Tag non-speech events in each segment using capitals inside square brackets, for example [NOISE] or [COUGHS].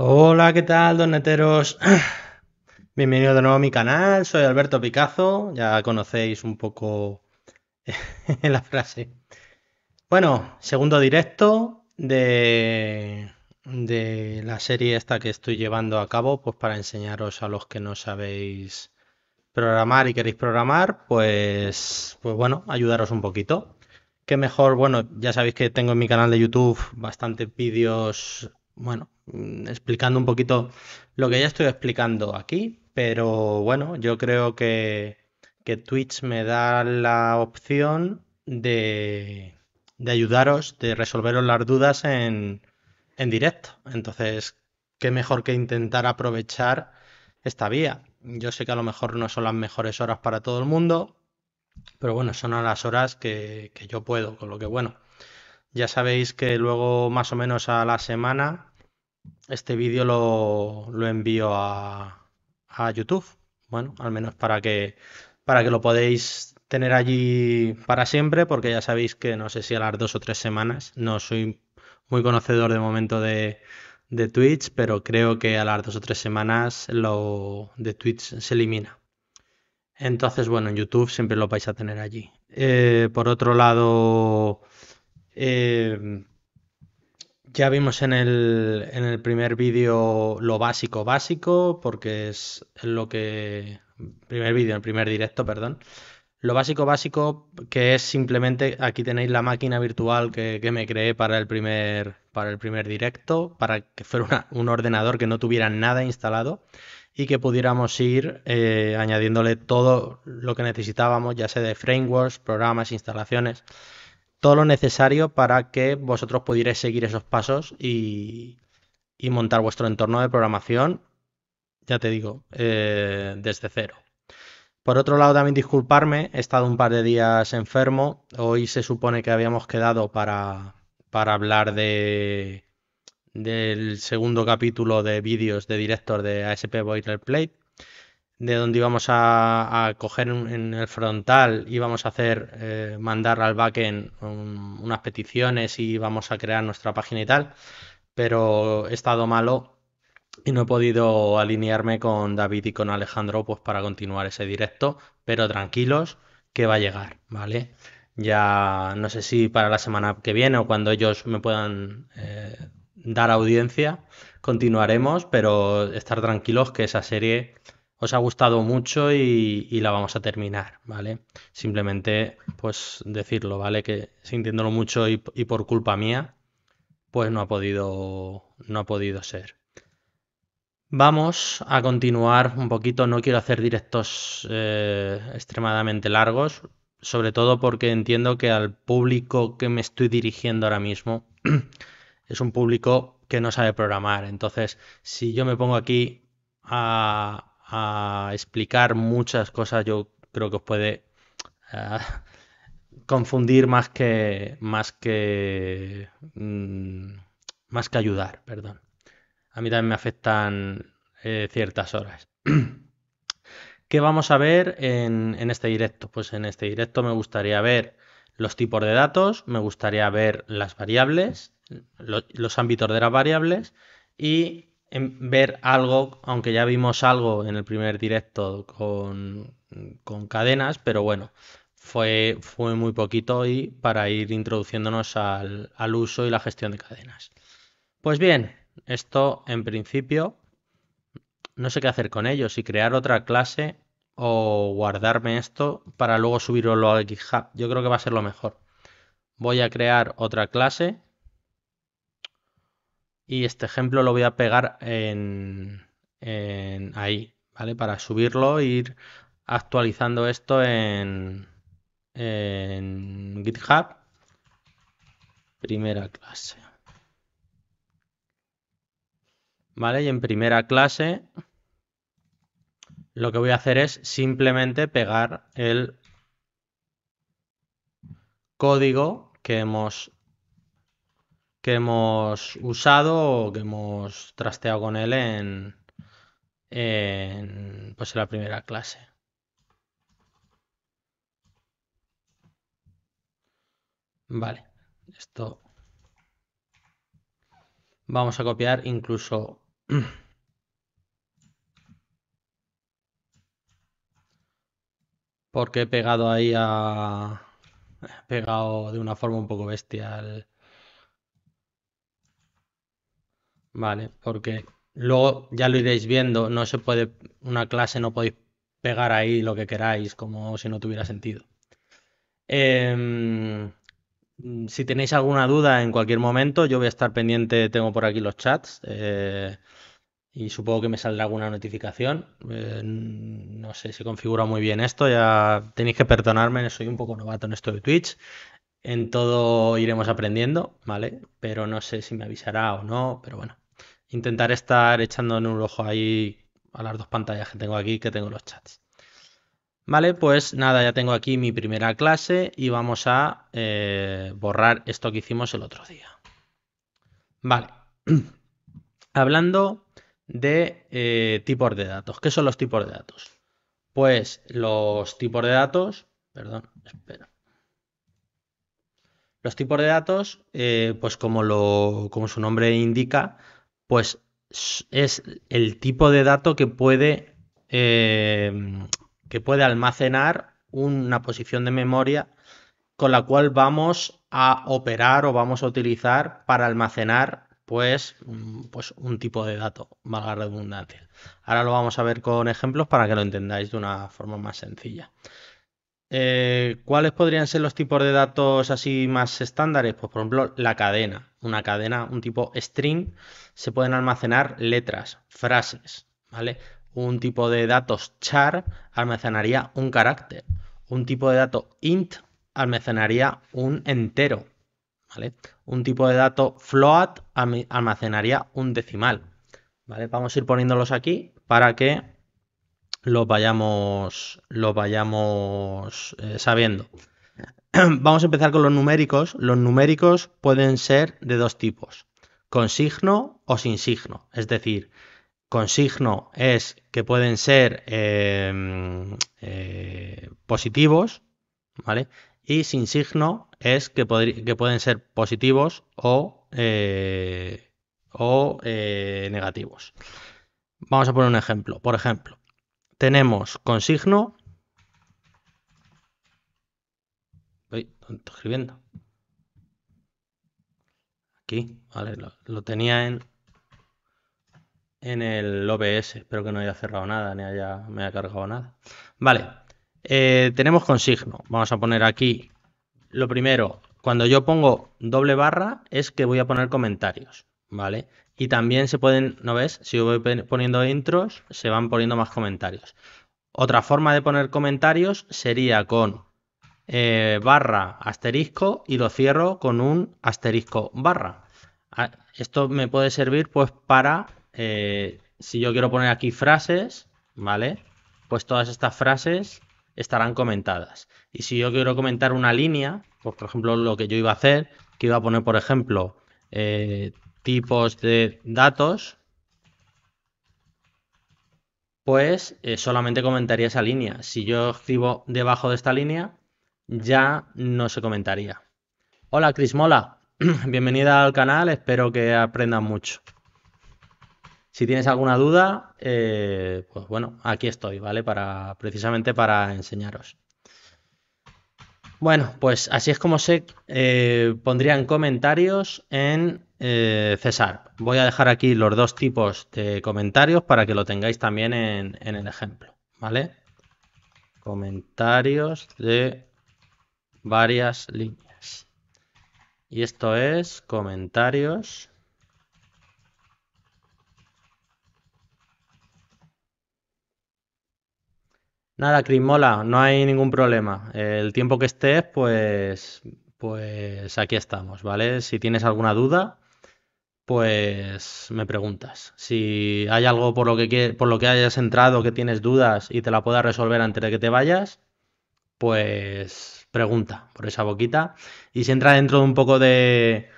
Hola, ¿qué tal, don Bienvenidos [CLEARS THROAT] Bienvenido de nuevo a mi canal, soy Alberto Picazo, ya conocéis un poco [LAUGHS] la frase. Bueno, segundo directo de, de la serie esta que estoy llevando a cabo, pues para enseñaros a los que no sabéis programar y queréis programar, pues, pues bueno, ayudaros un poquito. ¿Qué mejor, bueno, ya sabéis que tengo en mi canal de YouTube bastantes vídeos bueno, mm, explicando un poquito lo que ya estoy explicando aquí, pero bueno, yo creo que, Twitch me da la opción de, ayudaros, de resolveros las dudas en, en directo. Entonces, qué mejor que intentar aprovechar esta vía. Yo sé que a lo mejor no son las mejores horas para todo el mundo, pero bueno, son las horas que, que yo puedo, con lo que bueno. Ya sabéis que luego más o menos a la semana este vídeo lo, envío a, YouTube. Bueno, al menos para que, para que lo podéis tener allí para siempre, porque ya sabéis que no sé si a las dos o tres semanas, no soy muy conocedor de momento de, de Twitch, pero creo que a las dos o tres semanas lo de Twitch se elimina. Entonces, bueno, en YouTube siempre lo vais a tener allí. Eh, por otro lado, eh, ya vimos en el, primer vídeo lo básico básico, porque es lo que... Primer vídeo, el primer directo, perdón. Lo básico básico que es simplemente, aquí tenéis la máquina virtual que, me creé para el primer, para el primer directo, para que fuera un ordenador que no tuviera nada instalado y que pudiéramos ir eh, añadiéndole todo lo que necesitábamos, ya sea de frameworks, programas, instalaciones todo lo necesario para que vosotros pudierais seguir esos pasos y, montar vuestro entorno de programación, ya te digo, eh, desde cero. Por otro lado, también disculparme, he estado un par de días enfermo. Hoy se supone que habíamos quedado para, hablar de, del segundo capítulo de vídeos de director de ASP Boilerplate de donde íbamos a, coger en el frontal, íbamos a hacer, eh, mandar al backend unas peticiones y íbamos a crear nuestra página y tal, pero he estado malo y no he podido alinearme con David y con Alejandro pues para continuar ese directo, pero tranquilos que va a llegar, ¿vale? Ya no sé si para la semana que viene o cuando ellos me puedan eh, dar audiencia, continuaremos, pero estar tranquilos que esa serie os ha gustado mucho y, la vamos a terminar, ¿vale? Simplemente, pues decirlo, ¿vale? Que sintiéndolo mucho y, por culpa mía, pues no ha podido, no ha podido ser. Vamos a continuar un poquito, no quiero hacer directos eh, extremadamente largos, sobre todo porque entiendo que al público que me estoy dirigiendo ahora mismo [CLEARS THROAT] es un público que no sabe programar, entonces si yo me pongo aquí a, a explicar muchas cosas, yo creo que os puede eh, [LAUGHS] confundir más que más que mm, más que ayudar, perdón. A mí también me afectan eh, ciertas horas. [CLEARS THROAT] ¿Qué vamos a ver en, este directo? Pues en este directo me gustaría ver los tipos de datos, me gustaría ver las variables, los ámbitos de las variables y ver algo, aunque ya vimos algo en el primer directo con, cadenas, pero bueno, fue, fue, muy poquito y para ir introduciéndonos al, uso y la gestión de cadenas. Pues bien, esto en principio no sé qué hacer con ello, si crear otra clase o guardarme esto para luego subirlo a GitHub. Yo creo que va a ser lo mejor. Voy a crear otra clase y este ejemplo lo voy a pegar en, ahí, ¿vale? Para subirlo e ir actualizando esto en, en GitHub. Primera clase. ¿Vale? Y en primera clase lo que voy a hacer es simplemente pegar el código que hemos que hemos usado o que hemos trasteado con él en, pues la primera clase. Vale, esto vamos a copiar incluso [CLEARS THROAT] porque he pegado ahí a pegado de una forma un poco bestial Vale, porque luego ya lo iréis viendo, no se puede, una clase no podéis pegar ahí lo que queráis, como si no tuviera sentido. Em, si tenéis alguna duda en cualquier momento, yo voy a estar pendiente, tengo por aquí los chats. Eh, y supongo que me saldrá alguna notificación. Em, no sé si configura muy bien esto, ya tenéis que perdonarme, soy un poco novato en esto de Twitch. En todo iremos aprendiendo, ¿vale? Pero no sé si me avisará o no, pero bueno intentar estar echando en un ojo ahí a las dos pantallas que tengo aquí, que tengo los chats. Vale, pues nada, ya tengo aquí mi primera clase y vamos a eh, borrar esto que hicimos el otro día. Vale, [CLEARS THROAT] hablando de eh, tipos de datos. ¿Qué son los tipos de datos? Pues los tipos de datos, perdón, espera. Los tipos de datos, eh, pues como, lo, como su nombre indica, pues es el tipo de dato que puede, eh, que puede almacenar una posición de memoria con la cual vamos a operar o vamos a utilizar para almacenar pues, un pues, tipo de dato, valga redundante. Ahora lo vamos a ver con ejemplos para que lo entendáis de una forma más sencilla. Eh, ¿Cuáles podrían ser los tipos de datos así más estándares? Pues por ejemplo, la cadena. Una cadena, un tipo string, se pueden almacenar letras, frases, ¿vale? Un tipo de datos char almacenaría un carácter. Un tipo de dato int almacenaría un entero, ¿vale? Un tipo de dato float almacenaría un decimal, ¿vale? Vamos a ir poniéndolos aquí para que lo vayamos, lo vayamos eh, sabiendo. [CLEARS THROAT] Vamos a empezar con los numéricos. Los numéricos pueden ser de dos tipos, con signo o sin signo. Es decir, con signo es que pueden ser em, eh, positivos, Y sin signo es que, que pueden ser positivos o, eh, o negativos. Vamos a poner un ejemplo. Por ejemplo, tenemos consigno. Voy escribiendo? Aquí, vale, lo, tenía en, en el OBS. Espero que no haya cerrado nada ni haya, me haya cargado nada. Vale, eh, tenemos consigno. Vamos a poner aquí lo primero. Cuando yo pongo doble barra es que voy a poner comentarios, ¿vale? Y también se pueden, ¿no ves? Si yo voy poniendo intros, se van poniendo más comentarios. Otra forma de poner comentarios sería con eh, barra asterisco y lo cierro con un asterisco barra. Ah, esto me puede servir pues para, eh, si yo quiero poner aquí frases, ¿vale? Pues todas estas frases estarán comentadas. Y si yo quiero comentar una línea, pues, por ejemplo lo que yo iba a hacer, que iba a poner por ejemplo eh, tipos de datos, pues eh, solamente comentaría esa línea. Si yo escribo debajo de esta línea, ya no se comentaría. Hola, Crismola. [CLEARS THROAT] Bienvenida al canal, espero que aprendas mucho. Si tienes alguna duda, eh, pues bueno, aquí estoy, ¿vale? Para, precisamente para enseñaros. Bueno, pues así es como se eh, pondrían comentarios en eh, César, voy a dejar aquí los dos tipos de comentarios para que lo tengáis también en, el ejemplo, ¿vale? Comentarios de varias líneas. Y esto es comentarios. Nada, mola, no hay ningún problema. El tiempo que estés, pues, pues aquí estamos, ¿vale? Si tienes alguna duda, pues me preguntas. Si hay algo por lo que, por lo que hayas entrado que tienes dudas y te la pueda resolver antes de que te vayas, pues pregunta por esa boquita. Y si entra dentro de un poco de,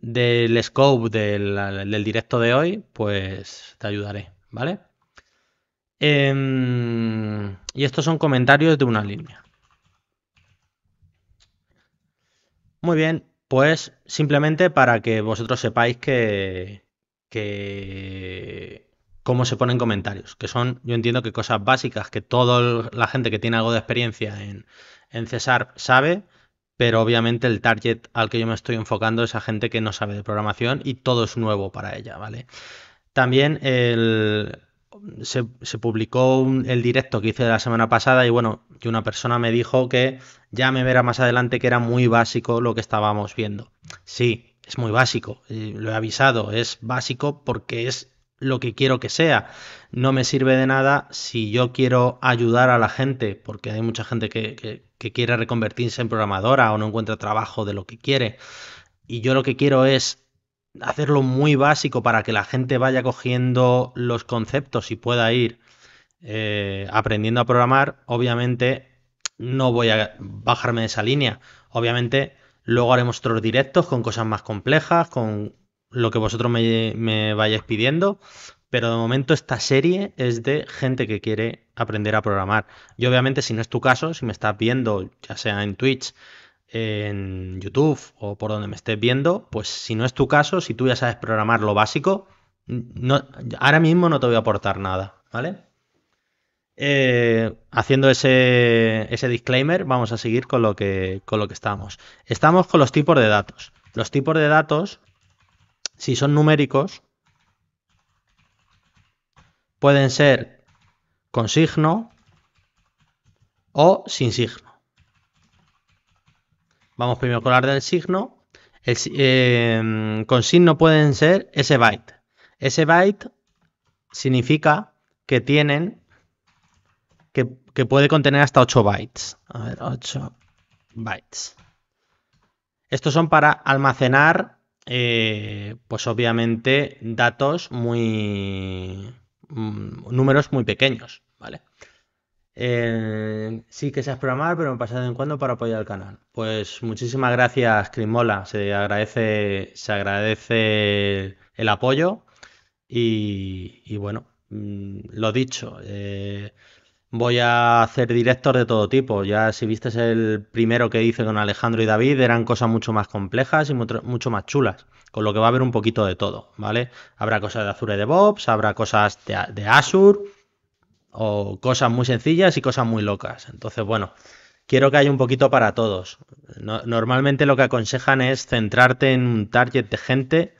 del scope del, directo de hoy, pues te ayudaré, ¿vale? Em, y estos son comentarios de una línea. Muy bien, pues simplemente para que vosotros sepáis que, cómo se ponen comentarios, que son, yo entiendo que cosas básicas que toda la gente que tiene algo de experiencia en, en sabe, pero obviamente el target al que yo me estoy enfocando es a gente que no sabe de programación y todo es nuevo para ella, ¿vale? También el, se, publicó el directo que hice la semana pasada y bueno, y una persona me dijo que ya me verá más adelante que era muy básico lo que estábamos viendo. Sí, es muy básico, eh, lo he avisado, es básico porque es lo que quiero que sea. No me sirve de nada si yo quiero ayudar a la gente, porque hay mucha gente que, que, quiere reconvertirse en programadora o no encuentra trabajo de lo que quiere. Y yo lo que quiero es hacerlo muy básico para que la gente vaya cogiendo los conceptos y pueda ir eh, aprendiendo a programar, obviamente no voy a bajarme de esa línea. Obviamente luego haremos otros directos con cosas más complejas, con lo que vosotros me, me vayáis pidiendo, pero de momento esta serie es de gente que quiere aprender a programar. Y obviamente si no es tu caso, si me estás viendo, ya sea en Twitch, en YouTube o por donde me estés viendo, pues si no es tu caso, si tú ya sabes programar lo básico, ahora mismo no te voy a aportar nada, ¿vale? Eh, haciendo ese, ese, disclaimer, vamos a seguir con lo, que, con lo que estamos. Estamos con los tipos de datos. Los tipos de datos, si son numéricos, pueden ser con signo o sin signo. Vamos primero con la del signo. Eh, con signo pueden ser ese byte. Ese byte significa que tienen, que, puede contener hasta 8 bytes. A ver, 8 bytes. Estos son para almacenar, eh, pues obviamente, datos muy, mm, números muy pequeños, ¿vale? Eh, sí que seas programar, pero me pasa de en cuando para apoyar el canal. Pues muchísimas gracias, Crimola. Se agradece, se agradece el apoyo. Y, bueno, mm, lo dicho, eh, voy a hacer directos de todo tipo. Ya si viste el primero que hice con Alejandro y David, eran cosas mucho más complejas y mucho más chulas. Con lo que va a haber un poquito de todo, ¿vale? Habrá cosas de Azure DevOps, habrá cosas de, de Azure o cosas muy sencillas y cosas muy locas. Entonces, bueno, quiero que haya un poquito para todos. normalmente lo que aconsejan es centrarte en un target de gente,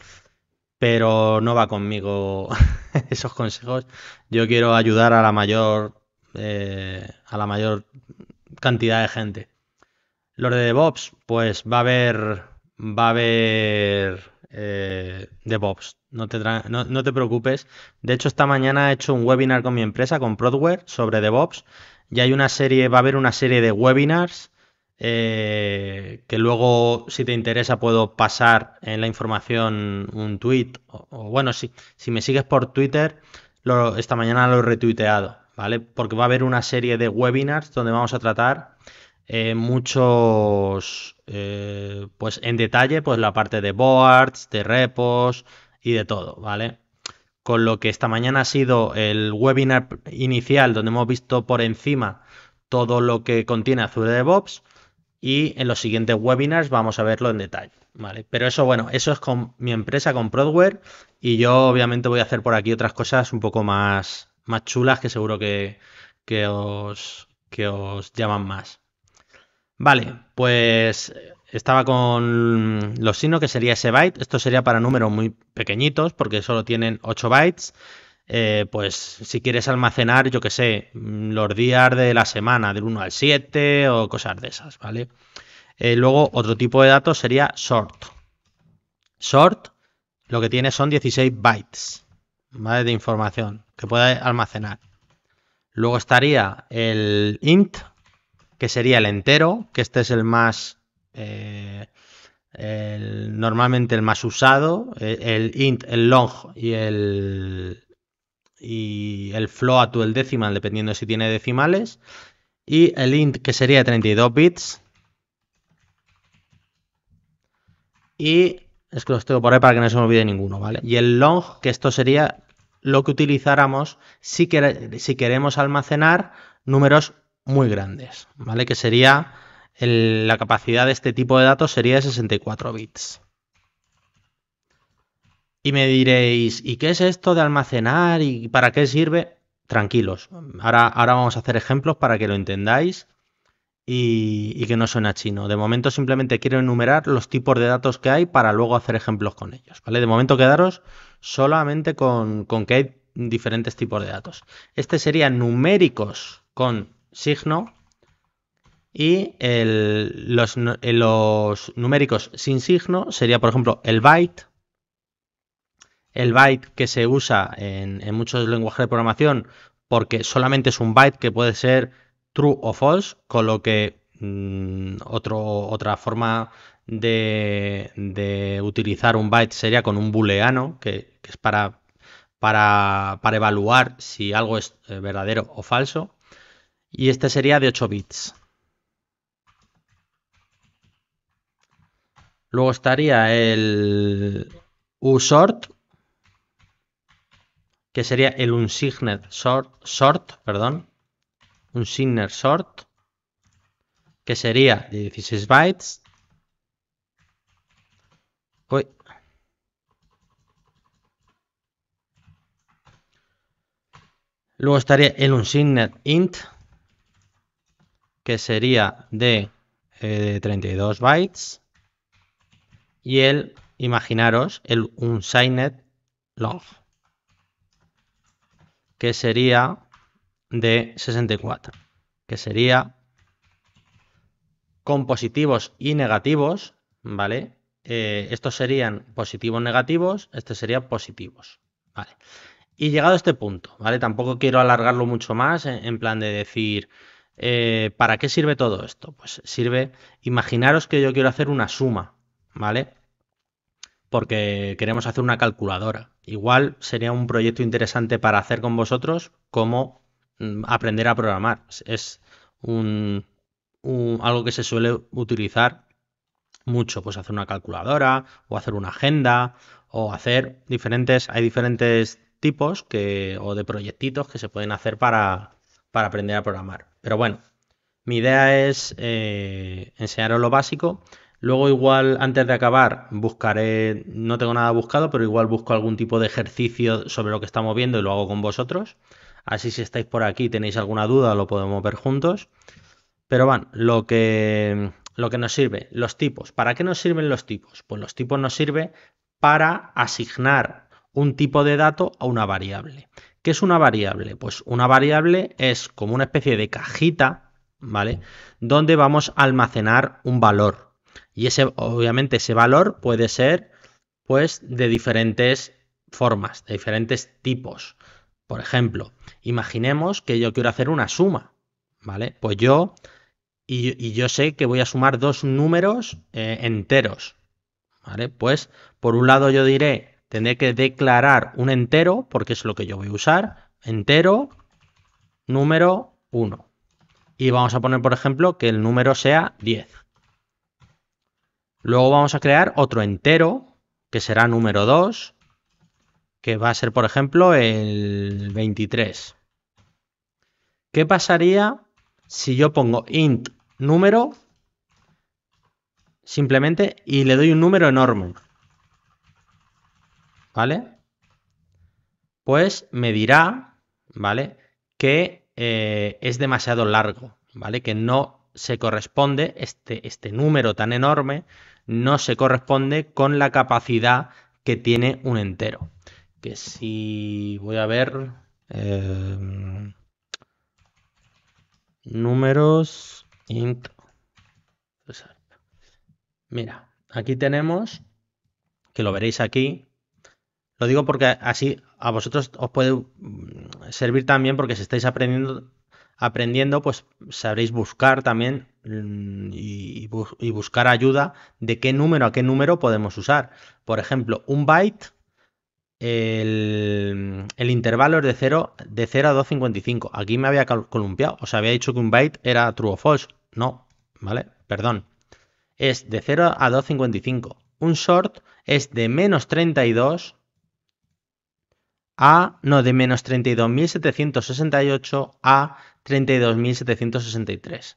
pero no va conmigo [LAUGHS] esos consejos. Yo quiero ayudar a la mayor, eh, a la mayor cantidad de gente. Los de DevOps, pues va a haber, va a haber eh, DevOps no te, preocupes. De hecho, esta mañana he hecho un webinar con mi empresa, con Prodware, sobre DevOps. Y hay una serie, va a haber una serie de webinars eh, que luego, si te interesa, puedo pasar en la información un tweet. O, bueno, si, si me sigues por Twitter, esta mañana lo he retuiteado, ¿vale? Porque va a haber una serie de webinars donde vamos a tratar eh, muchos, eh, pues en detalle, pues la parte de boards, de repos, y de todo, ¿vale? Con lo que esta mañana ha sido el webinar inicial donde hemos visto por encima todo lo que contiene Azure DevOps y en los siguientes webinars vamos a verlo en detalle, ¿vale? Pero eso, bueno, eso es con mi empresa, con Prodware y yo obviamente voy a hacer por aquí otras cosas un poco más, más chulas que seguro que, que os, que os llaman más. Vale, pues estaba con los signos, que sería ese byte. Esto sería para números muy pequeñitos, porque solo tienen 8 bytes. Eh, pues si quieres almacenar, yo que sé, los días de la semana, del 1 al 7 o cosas de esas, ¿vale? Eh, luego, otro tipo de datos sería short. Short lo que tiene son 16 bytes ¿vale? de información que puede almacenar. Luego estaría el int, que sería el entero, que este es el más eh, normalmente el más usado, eh, el, int, el long y el, y el float o el decimal, dependiendo si tiene decimales. Y el int que sería 32 bits. Y es que los tengo por ahí para que no se me olvide ninguno, ¿vale? Y el long, que esto sería lo que utilizáramos si, si queremos almacenar números muy grandes, ¿vale? Que sería la capacidad de este tipo de datos sería de 64 bits. Y me diréis, ¿y qué es esto de almacenar y para qué sirve? Tranquilos, ahora, vamos a hacer ejemplos para que lo entendáis y, que no suena chino. De momento simplemente quiero enumerar los tipos de datos que hay para luego hacer ejemplos con ellos. ¿vale? De momento quedaros solamente con, con que hay diferentes tipos de datos. Este sería numéricos con signo, y eh, los, numéricos sin signo sería, por ejemplo, el byte. El byte que se usa en, muchos lenguajes de programación porque solamente es un byte que puede ser true o false, con lo que mm, otra forma de, utilizar un byte sería con un booleano, que, es para, para, evaluar si algo es eh, verdadero o falso. Y este sería de 8 bits. Luego estaría el usort, que sería el unsigned sort, sort, perdón, unsigned sort, que sería de 16 bytes. Luego estaría el unsigned int, que sería de 32 eh, bytes y el, imaginaros, el unsigned log, que sería de 64, que sería con positivos y negativos, ¿vale? Eh, estos serían positivos negativos, este sería positivos, ¿vale? Y llegado a este punto, ¿vale? Tampoco quiero alargarlo mucho más en, plan de decir, eh, ¿para qué sirve todo esto? Pues sirve, imaginaros que yo quiero hacer una suma, ¿vale? Porque queremos hacer una calculadora. Igual sería un proyecto interesante para hacer con vosotros como mm, aprender a programar. Es un, algo que se suele utilizar mucho, pues hacer una calculadora o hacer una agenda o hacer diferentes, hay diferentes tipos que, o de proyectitos que se pueden hacer para, aprender a programar. Pero bueno, mi idea es eh, enseñaros lo básico Luego igual antes de acabar buscaré, no tengo nada buscado, pero igual busco algún tipo de ejercicio sobre lo que estamos viendo y lo hago con vosotros. Así si estáis por aquí tenéis alguna duda lo podemos ver juntos. Pero van, lo que, lo que nos sirve, los tipos. ¿Para qué nos sirven los tipos? Pues los tipos nos sirven para asignar un tipo de dato a una variable. ¿Qué es una variable? Pues una variable es como una especie de cajita, ¿vale? Donde vamos a almacenar un valor y ese, obviamente, ese valor puede ser, pues, de diferentes formas, de diferentes tipos. Por ejemplo, imaginemos que yo quiero hacer una suma, ¿vale? Pues yo, y, yo sé que voy a sumar dos números eh, enteros, ¿vale? Pues, por un lado yo diré, tendré que declarar un entero, porque es lo que yo voy a usar, entero número 1. Y vamos a poner, por ejemplo, que el número sea 10. Luego vamos a crear otro entero, que será número 2, que va a ser, por ejemplo, el 23. ¿Qué pasaría si yo pongo int número simplemente y le doy un número enorme? ¿Vale? Pues me dirá, ¿vale? Que eh, es demasiado largo, ¿vale? Que no se corresponde este, este número tan enorme no se corresponde con la capacidad que tiene un entero. Que si voy a ver em, números int. Mira, aquí tenemos, que lo veréis aquí, lo digo porque así a vosotros os puede mm, servir también porque si estáis aprendiendo, aprendiendo pues sabréis buscar también Mm, y, buscar ayuda de qué número a qué número podemos usar. Por ejemplo, un byte, el, intervalo es de 0, de 0 a 255. Aquí me había columpiado, o sea, había dicho que un byte era true o false. No, ¿vale? Perdón. Es de 0 a 255. Un short es de menos 32 a, no, de menos 32.768 a 32.763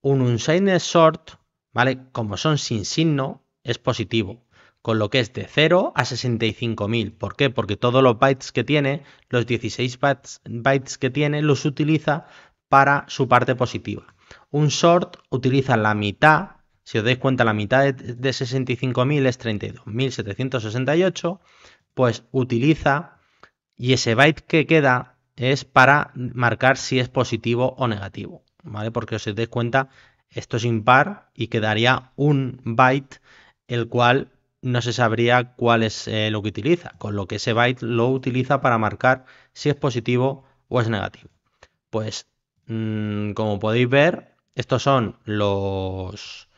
un unsigned sort, ¿vale? Como son sin signo, es positivo, con lo que es de 0 a 65.000. ¿Por qué? Porque todos los bytes que tiene, los 16 bytes, que tiene, los utiliza para su parte positiva. Un short utiliza la mitad, si os dais cuenta, la mitad de, de 65.000 es 32.768, pues utiliza y ese byte que queda es para marcar si es positivo o negativo. Porque os dais cuenta, esto es impar y quedaría un byte el cual no se sabría cuál es eh, lo que utiliza, con lo que ese byte lo utiliza para marcar si es positivo o es negativo. Pues mm, como podéis ver, estos son los,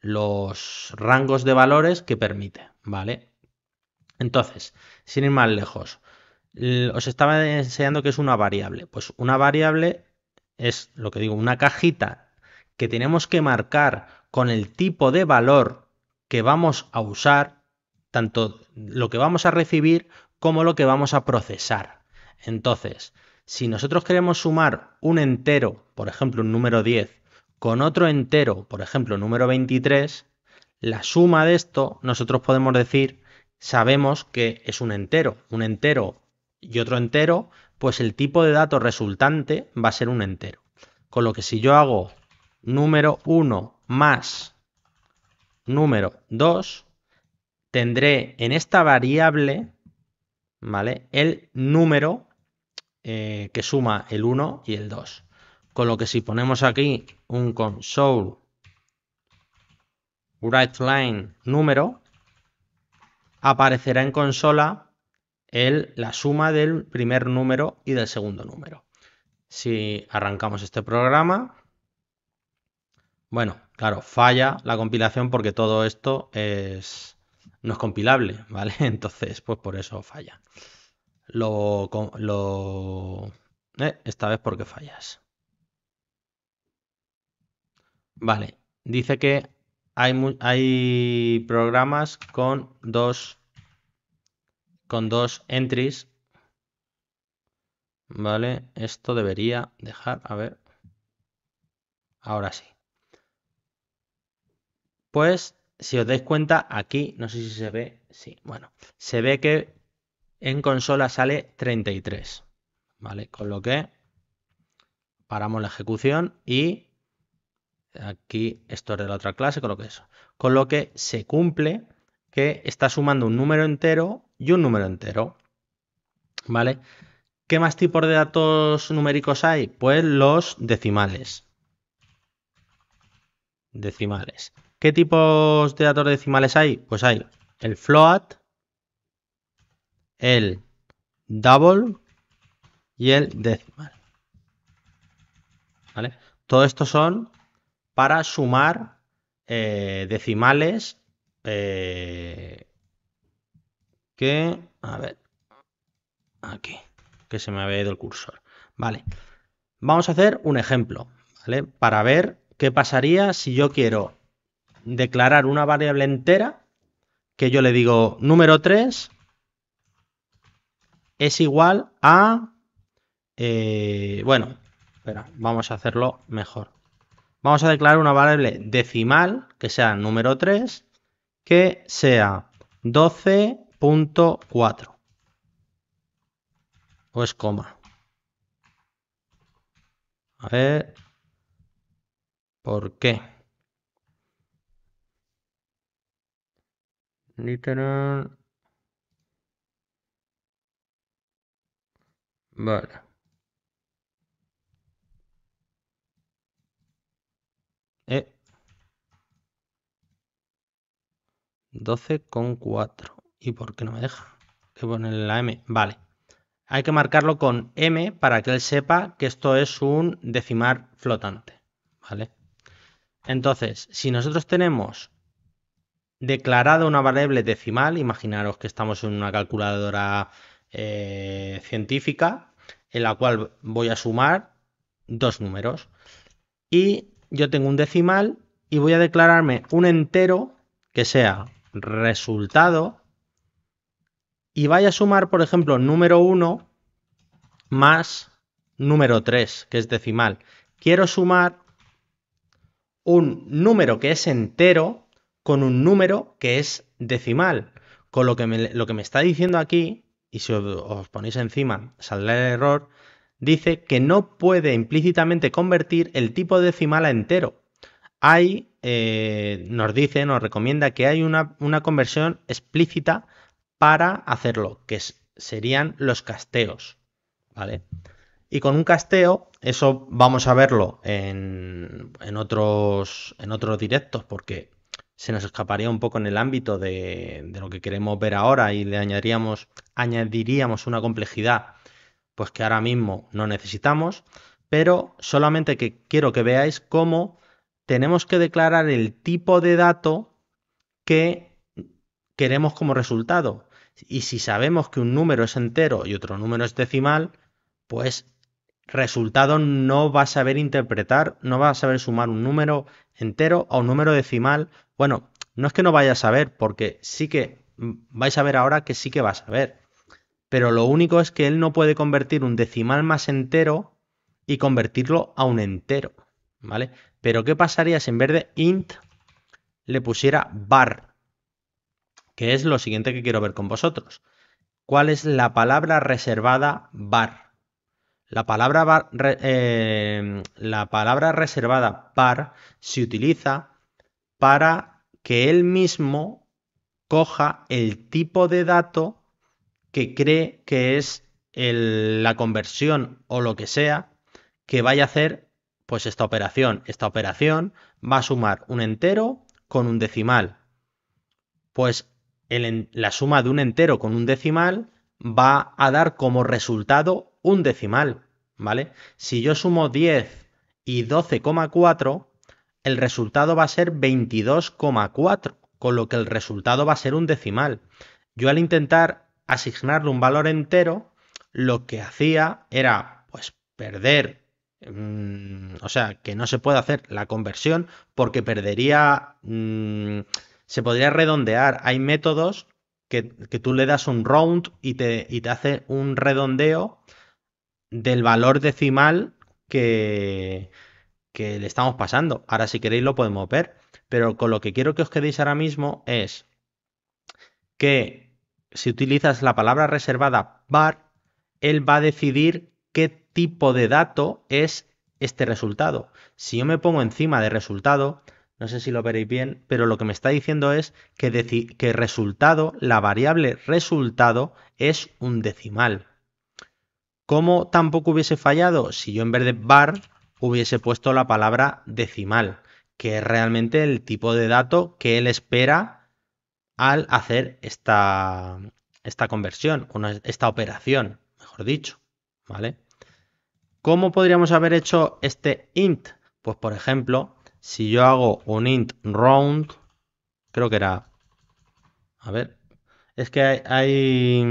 los rangos de valores que permite, ¿vale? Entonces, sin ir más lejos, os estaba enseñando que es una variable. Pues una variable es lo que digo, una cajita que tenemos que marcar con el tipo de valor que vamos a usar, tanto lo que vamos a recibir como lo que vamos a procesar. Entonces, si nosotros queremos sumar un entero, por ejemplo un número 10, con otro entero, por ejemplo número 23, la suma de esto nosotros podemos decir, sabemos que es un entero, un entero y otro entero pues el tipo de dato resultante va a ser un entero. Con lo que si yo hago número 1 más número 2, tendré en esta variable, ¿vale? El número eh, que suma el 1 y el 2. Con lo que si ponemos aquí un console WriteLine número, aparecerá en consola la suma del primer número y del segundo número. Si arrancamos este programa, bueno, claro, falla la compilación porque todo esto es, no es compilable, [LAUGHS] ¿vale? Entonces, pues por eso falla. Lo... lo eh, esta vez porque fallas. Vale, dice que hay, hay programas con dos con dos entries. Vale, esto debería dejar, a ver. Ahora sí. Pues, si os dais cuenta, aquí, no sé si se ve, sí, bueno, se ve que en consola sale 33. Vale, con lo que paramos la ejecución y aquí esto es de la otra clase, con lo que eso. Con lo que se cumple que está sumando un número entero y un número entero. ¿Vale? ¿Qué más tipos de datos numéricos hay? Pues los decimales. Decimales. ¿Qué tipos de datos decimales hay? Pues hay el float, el double y el decimal. ¿Vale? Todo esto son para sumar eh, decimales eh, que, a ver, aquí, que se me había ido el cursor. Vale, vamos a hacer un ejemplo, ¿vale? Para ver qué pasaría si yo quiero declarar una variable entera que yo le digo número 3 es igual a, eh, bueno, espera, vamos a hacerlo mejor. Vamos a declarar una variable decimal que sea número 3 que sea 12 punto 4. ¿O es coma? A ver. ¿Por qué? Literal. Vale. Eh. 12,4. ¿Y por qué no me deja? Que pone la M. Vale. Hay que marcarlo con M para que él sepa que esto es un decimal flotante. ¿Vale? Entonces, si nosotros tenemos declarada una variable decimal, imaginaros que estamos en una calculadora eh, científica, en la cual voy a sumar dos números. Y yo tengo un decimal y voy a declararme un entero que sea resultado y vaya a sumar, por ejemplo, número 1 más número 3, que es decimal. Quiero sumar un número que es entero con un número que es decimal. Con lo que me, lo que me está diciendo aquí, y si os, ponéis encima, saldrá el error, dice que no puede implícitamente convertir el tipo decimal a entero. Hay, eh, nos dice, nos recomienda que hay una, una conversión explícita para hacerlo, que serían los casteos, ¿vale? Y con un casteo, eso vamos a verlo en, otros, en otros directos, porque se nos escaparía un poco en el ámbito de, de, lo que queremos ver ahora y le añadiríamos, añadiríamos una complejidad pues que ahora mismo no necesitamos, pero solamente que quiero que veáis cómo tenemos que declarar el tipo de dato que queremos como resultado. Y si sabemos que un número es entero y otro número es decimal, pues resultado no va a saber interpretar, no va a saber sumar un número entero a un número decimal. Bueno, no es que no vaya a saber, porque sí que vais a ver ahora que sí que va a saber. Pero lo único es que él no puede convertir un decimal más entero y convertirlo a un entero, ¿vale? Pero ¿qué pasaría si en vez de int le pusiera bar? que es lo siguiente que quiero ver con vosotros. ¿Cuál es la palabra reservada bar? La palabra, eh, la palabra reservada par se utiliza para que él mismo coja el tipo de dato que cree que es la conversión o lo que sea que vaya a hacer pues esta operación. Esta operación va a sumar un entero con un decimal. Pues la suma de un entero con un decimal va a dar como resultado un decimal, ¿vale? Si yo sumo 10 y 12,4, el resultado va a ser 22,4, con lo que el resultado va a ser un decimal. Yo al intentar asignarle un valor entero, lo que hacía era pues perder, mm, o sea, que no se puede hacer la conversión porque perdería mm, se podría redondear. Hay métodos que, tú le das un round y te, te hace un redondeo del valor decimal que, que le estamos pasando. Ahora, si queréis, lo podemos ver. Pero con lo que quiero que os quedéis ahora mismo es que si utilizas la palabra reservada var, él va a decidir qué tipo de dato es este resultado. Si yo me pongo encima de resultado, no sé si lo veréis bien, pero lo que me está diciendo es que, que resultado, la variable resultado es un decimal. ¿Cómo tampoco hubiese fallado si yo en vez de bar hubiese puesto la palabra decimal, que es realmente el tipo de dato que él espera al hacer esta, esta conversión, esta operación, mejor dicho, ¿vale? ¿Cómo podríamos haber hecho este int? Pues por ejemplo, si yo hago un int round, creo que era... A ver, es que hay,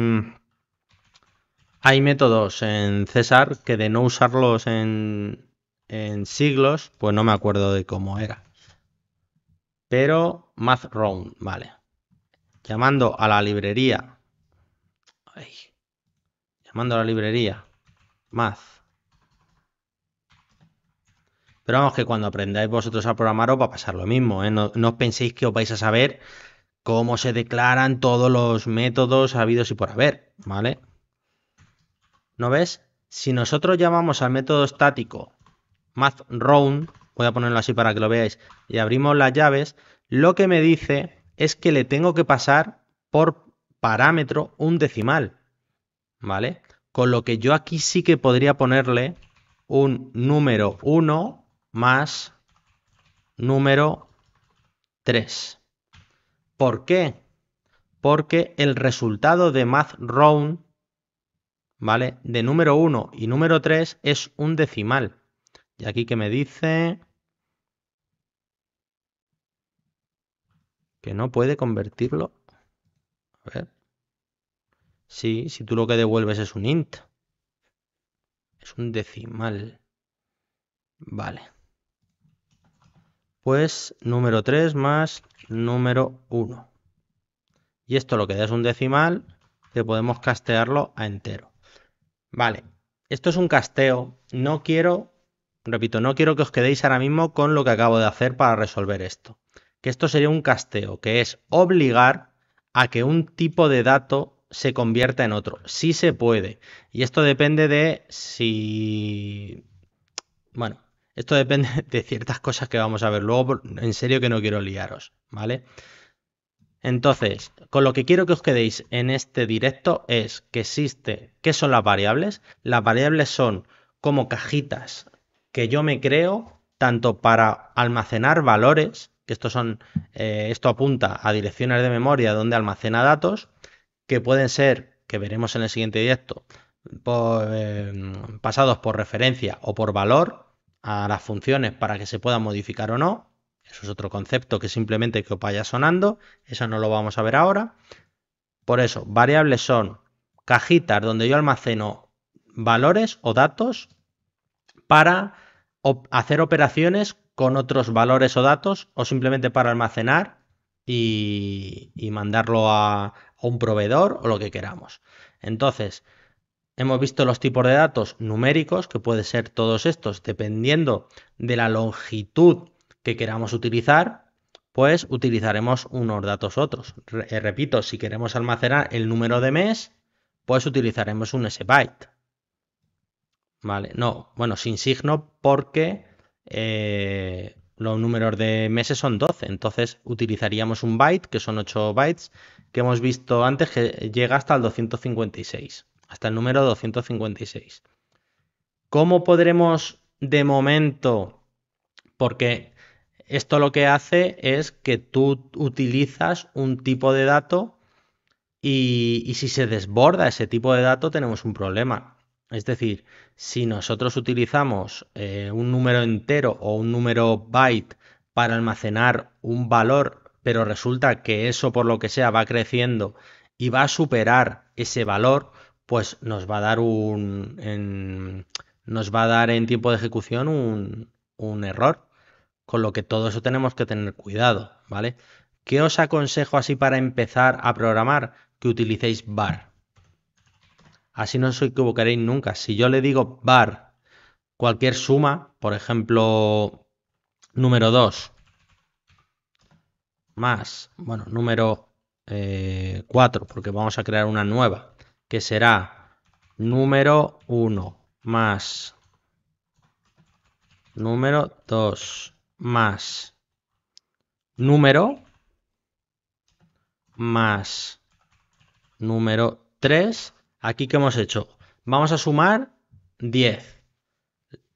hay, métodos en César que de no usarlos en, en siglos, pues no me acuerdo de cómo era. Pero math round, vale. Llamando a la librería. llamando a la librería. Math pero vamos que cuando aprendáis vosotros a programar os va a pasar lo mismo, ¿eh? no, penséis que os vais a saber cómo se declaran todos los métodos habidos y por haber, ¿vale? ¿No ves? Si nosotros llamamos al método estático mathRound, voy a ponerlo así para que lo veáis, y abrimos las llaves, lo que me dice es que le tengo que pasar por parámetro un decimal, ¿vale? Con lo que yo aquí sí que podría ponerle un número 1 más número 3. ¿Por qué? Porque el resultado de math round, ¿vale? De número 1 y número 3 es un decimal. Y aquí que me dice que no puede convertirlo. A ver. Sí, si tú lo que devuelves es un int. Es un decimal. Vale pues número 3 más número 1. Y esto lo que da es un decimal que podemos castearlo a entero. Vale, esto es un casteo. No quiero, repito, no quiero que os quedéis ahora mismo con lo que acabo de hacer para resolver esto. Que esto sería un casteo, que es obligar a que un tipo de dato se convierta en otro. Sí se puede. Y esto depende de si... Bueno, esto depende [LAUGHS] de ciertas cosas que vamos a ver luego, en serio que no quiero liaros, ¿vale? Entonces, con lo que quiero que os quedéis en este directo es que existe, ¿qué son las variables? Las variables son como cajitas que yo me creo tanto para almacenar valores, que estos son, eh, esto apunta a direcciones de memoria donde almacena datos, que pueden ser, que veremos en el siguiente directo, eh, pasados por referencia o por valor, a las funciones para que se puedan modificar o no. Eso es otro concepto que simplemente que os vaya sonando. Eso no lo vamos a ver ahora. Por eso, variables son cajitas donde yo almaceno valores o datos para hacer operaciones con otros valores o datos o simplemente para almacenar y, mandarlo a un proveedor o lo que queramos. Entonces, Hemos visto los tipos de datos numéricos, que puede ser todos estos, dependiendo de la longitud que queramos utilizar, pues utilizaremos unos datos otros. Eh, repito, si queremos almacenar el número de mes, pues utilizaremos un SByte. Vale, no, bueno, sin signo porque eh, los números de meses son 12, entonces utilizaríamos un byte, que son 8 bytes, que hemos visto antes que llega hasta el 256 hasta el número 256. ¿Cómo podremos de momento? Porque esto lo que hace es que tú utilizas un tipo de dato y, si se desborda ese tipo de dato tenemos un problema. Es decir, si nosotros utilizamos eh, un número entero o un número byte para almacenar un valor, pero resulta que eso por lo que sea va creciendo y va a superar ese valor, pues nos va a dar un. En, nos va a dar en tiempo de ejecución un, error. Con lo que todo eso tenemos que tener cuidado, ¿vale? ¿Qué os aconsejo así para empezar a programar? Que utilicéis bar. Así no os equivocaréis nunca. Si yo le digo bar cualquier suma, por ejemplo, número 2 más, bueno, número 4, eh, porque vamos a crear una nueva que será número 1 más número 2 más número más número 3. Aquí que hemos hecho, vamos a sumar 10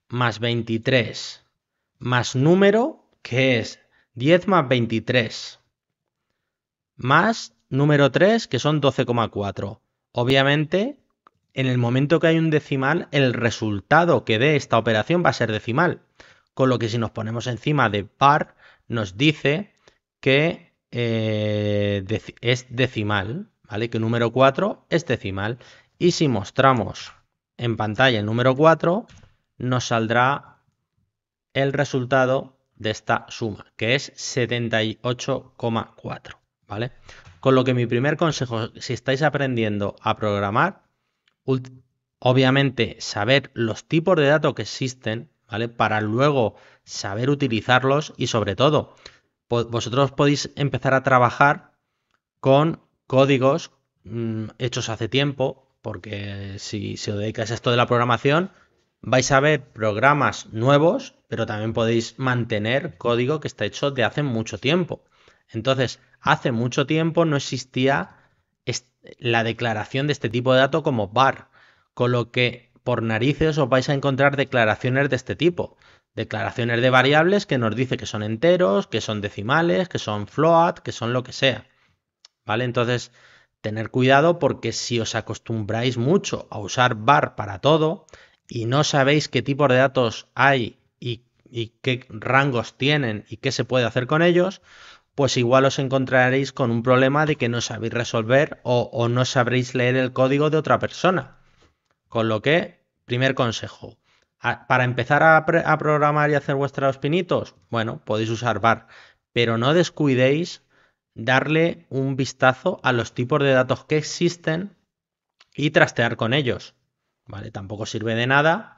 más 23 más número que es 10 más 23 más número 3 que son 12,4 Obviamente, en el momento que hay un decimal, el resultado que dé esta operación va a ser decimal. Con lo que si nos ponemos encima de par, nos dice que eh, es decimal, ¿vale? Que número 4 es decimal. Y si mostramos en pantalla el número 4, nos saldrá el resultado de esta suma, que es 78,4, ¿vale? Con lo que mi primer consejo, si estáis aprendiendo a programar, obviamente saber los tipos de datos que existen, ¿vale? Para luego saber utilizarlos y sobre todo, vosotros podéis empezar a trabajar con códigos mm, hechos hace tiempo, porque si, si os dedicáis a esto de la programación, vais a ver programas nuevos, pero también podéis mantener código que está hecho de hace mucho tiempo. Entonces, hace mucho tiempo no existía la declaración de este tipo de datos como bar, con lo que por narices os vais a encontrar declaraciones de este tipo. Declaraciones de variables que nos dice que son enteros, que son decimales, que son float, que son lo que sea. ¿Vale? Entonces, tener cuidado porque si os acostumbráis mucho a usar bar para todo y no sabéis qué tipos de datos hay y qué rangos tienen y qué se puede hacer con ellos, pues igual os encontraréis con un problema de que no sabéis resolver o, no sabréis leer el código de otra persona. Con lo que, primer consejo, para empezar a, programar y hacer vuestros pinitos, bueno, podéis usar bar, pero no descuidéis darle un vistazo a los tipos de datos que existen y trastear con ellos. ¿Vale? Tampoco sirve de nada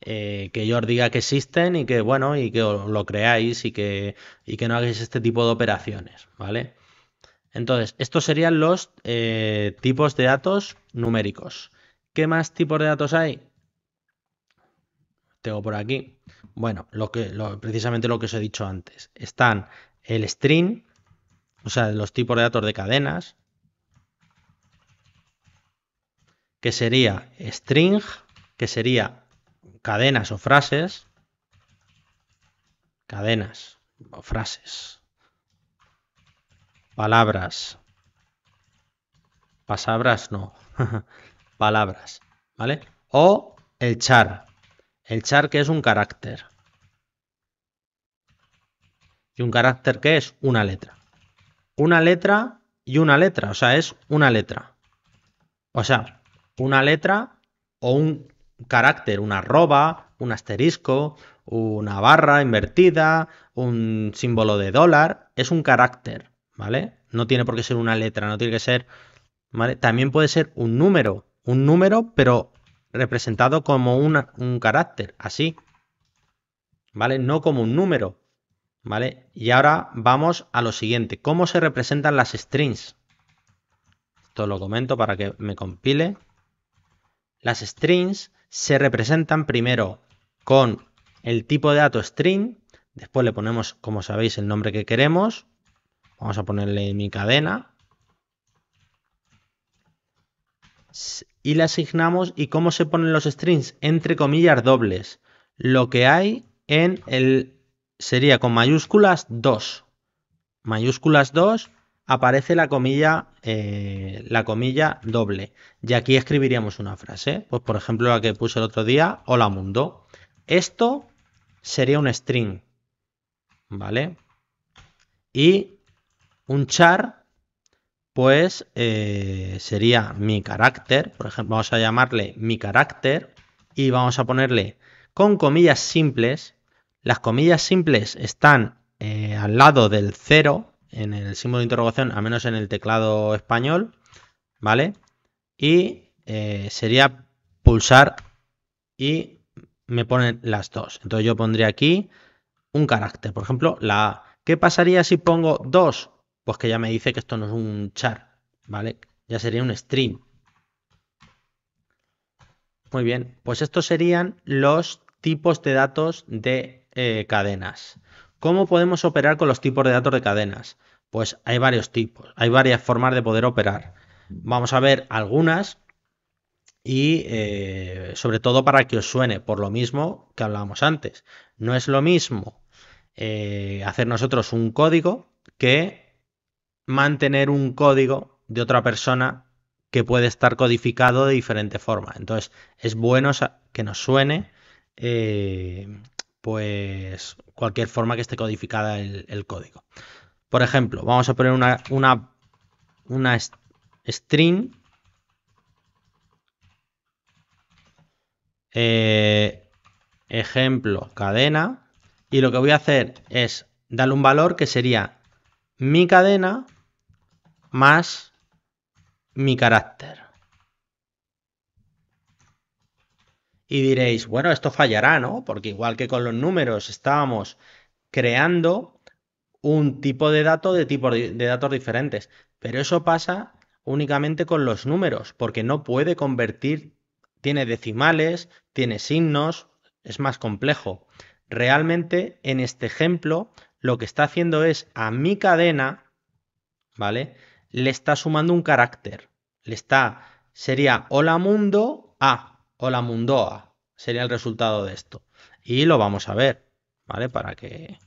eh, que yo os diga que existen y que, bueno, y que os lo creáis y que, que no hagáis este tipo de operaciones, ¿vale? Entonces, estos serían los eh, tipos de datos numéricos. ¿Qué más tipos de datos hay? Tengo por aquí. Bueno, lo que, precisamente lo que os he dicho antes. Están el string, o sea, los tipos de datos de cadenas, que sería string, que sería cadenas o frases. Cadenas o frases. Palabras. Pasabras no. [LAUGHS] palabras. ¿Vale? O el char. El char que es un carácter. ¿Y un carácter que es? Una letra. Una letra y una letra. O sea, es una letra. O sea, una letra o un carácter, una arroba, un asterisco, una barra invertida, un símbolo de dólar, es un carácter, ¿vale? No tiene por qué ser una letra, no tiene que ser, ¿vale? También puede ser un número, un número pero representado como un carácter, así, ¿vale? No como un número, ¿vale? Y ahora vamos a lo siguiente, ¿cómo se representan las strings? Esto lo comento para que me compile. Las strings se representan primero con el tipo de dato string, después le ponemos, como sabéis, el nombre que queremos, vamos a ponerle mi cadena, y le asignamos, y cómo se ponen los strings, entre comillas dobles, lo que hay en el, sería con mayúsculas 2, mayúsculas 2, aparece la comilla, eh, la comilla doble. Y aquí escribiríamos una frase, ¿eh? pues por ejemplo la que puse el otro día, hola mundo. Esto sería un string, ¿vale? Y un char, pues eh, sería mi carácter, por ejemplo, vamos a llamarle mi carácter y vamos a ponerle con comillas simples. Las comillas simples están al lado del cero, en el símbolo de interrogación, al menos en el teclado español, ¿vale? Y eh, sería pulsar y me ponen las dos. Entonces yo pondría aquí un carácter, por ejemplo, la A. ¿Qué pasaría si pongo dos? Pues que ya me dice que esto no es un char, ¿vale? Ya sería un string. Muy bien, pues estos serían los tipos de datos de eh, cadenas. ¿Cómo podemos operar con los tipos de datos de cadenas? Pues hay varios tipos, hay varias formas de poder operar. Vamos a ver algunas y eh, sobre todo para que os suene, por lo mismo que hablábamos antes. No es lo mismo eh, hacer nosotros un código que mantener un código de otra persona que puede estar codificado de diferente forma. Entonces, es bueno que nos suene eh, pues cualquier forma que esté codificada el, código. Por ejemplo, vamos a poner una, una, string eh, ejemplo cadena y lo que voy a hacer es darle un valor que sería mi cadena más mi carácter. Y diréis, bueno, esto fallará, ¿no? Porque igual que con los números estábamos creando un tipo de dato de tipos de datos diferentes. Pero eso pasa únicamente con los números, porque no puede convertir, tiene decimales, tiene signos, es más complejo. Realmente, en este ejemplo, lo que está haciendo es a mi cadena, ¿vale? Le está sumando un carácter. Le está, sería hola mundo a, hola Mundoa. Sería el resultado de esto. Y lo vamos a ver, ¿vale? Para que,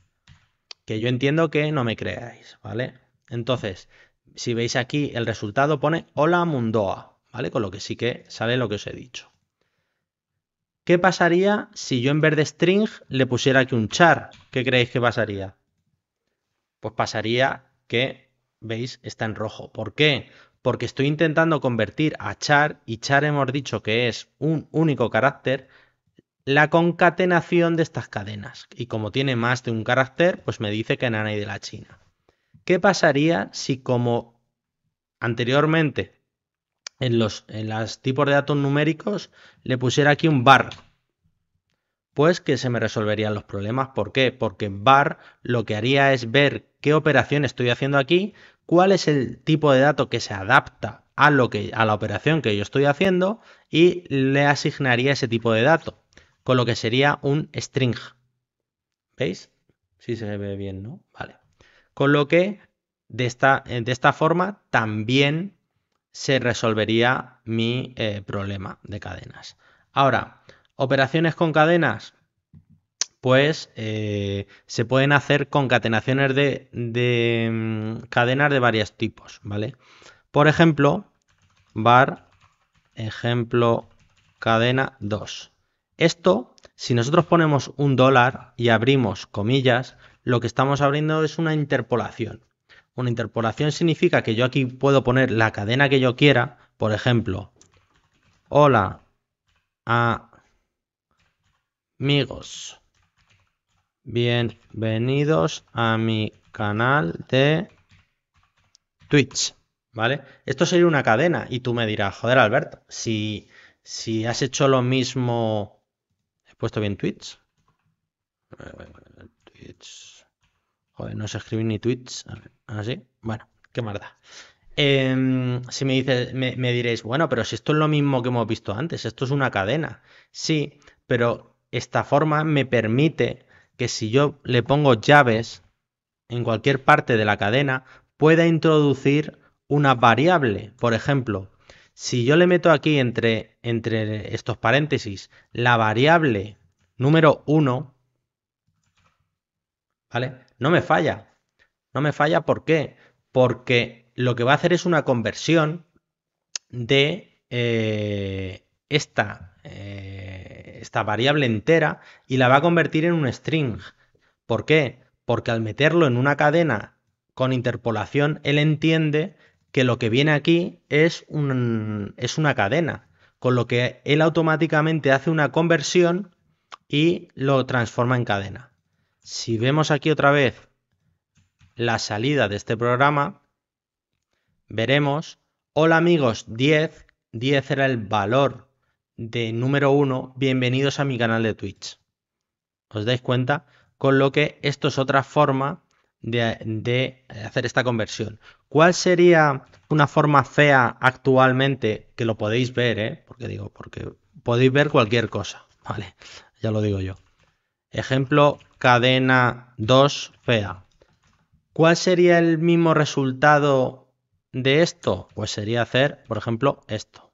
que yo entiendo que no me creáis, ¿vale? Entonces, si veis aquí el resultado pone hola Mundoa, ¿vale? Con lo que sí que sale lo que os he dicho. ¿Qué pasaría si yo en vez de string le pusiera aquí un char? ¿Qué creéis que pasaría? Pues pasaría que, veis, está en rojo. ¿Por qué? porque estoy intentando convertir a char, y char hemos dicho que es un único carácter, la concatenación de estas cadenas. Y como tiene más de un carácter, pues me dice que y de la China. ¿Qué pasaría si como anteriormente en los en las tipos de datos numéricos le pusiera aquí un bar pues que se me resolverían los problemas. ¿Por qué? Porque VAR lo que haría es ver qué operación estoy haciendo aquí, cuál es el tipo de dato que se adapta a, lo que, a la operación que yo estoy haciendo y le asignaría ese tipo de dato, con lo que sería un string. ¿Veis? Si se ve bien, ¿no? Vale. Con lo que de esta, de esta forma también se resolvería mi eh, problema de cadenas. Ahora, Operaciones con cadenas. Pues eh, se pueden hacer concatenaciones de, mm, cadenas de varios tipos, ¿vale? Por ejemplo, bar ejemplo cadena 2. Esto, si nosotros ponemos un dólar y abrimos comillas, lo que estamos abriendo es una interpolación. Una interpolación significa que yo aquí puedo poner la cadena que yo quiera, por ejemplo, hola a amigos. Bienvenidos a mi canal de Twitch, ¿vale? Esto sería una cadena y tú me dirás, joder Alberto, si, has hecho lo mismo... ¿He puesto bien Twitch? Eh, Twitch... Joder, no se escribe ni Twitch. Así. ¿ah, bueno, qué marda. Em, si me dices, me diréis, bueno, pero si esto es lo mismo que hemos visto antes, esto es una cadena. Sí, pero esta forma me permite que si yo le pongo llaves en cualquier parte de la cadena, pueda introducir una variable. Por ejemplo, si yo le meto aquí entre, entre estos paréntesis la variable número 1, ¿vale? No me falla. No me falla, ¿por qué? Porque lo que va a hacer es una conversión de eh, esta eh, esta variable entera y la va a convertir en un string. ¿Por qué? Porque al meterlo en una cadena con interpolación, él entiende que lo que viene aquí es, un, es una cadena, con lo que él automáticamente hace una conversión y lo transforma en cadena. Si vemos aquí otra vez la salida de este programa, veremos, hola amigos, 10, 10 era el valor de número 1, bienvenidos a mi canal de Twitch. ¿Os dais cuenta? Con lo que esto es otra forma de, hacer esta conversión. ¿Cuál sería una forma fea actualmente? Que lo podéis ver, ¿eh? Porque digo, porque podéis ver cualquier cosa, ¿vale? Ya lo digo yo. Ejemplo, cadena 2 fea. ¿Cuál sería el mismo resultado de esto? Pues sería hacer, por ejemplo, esto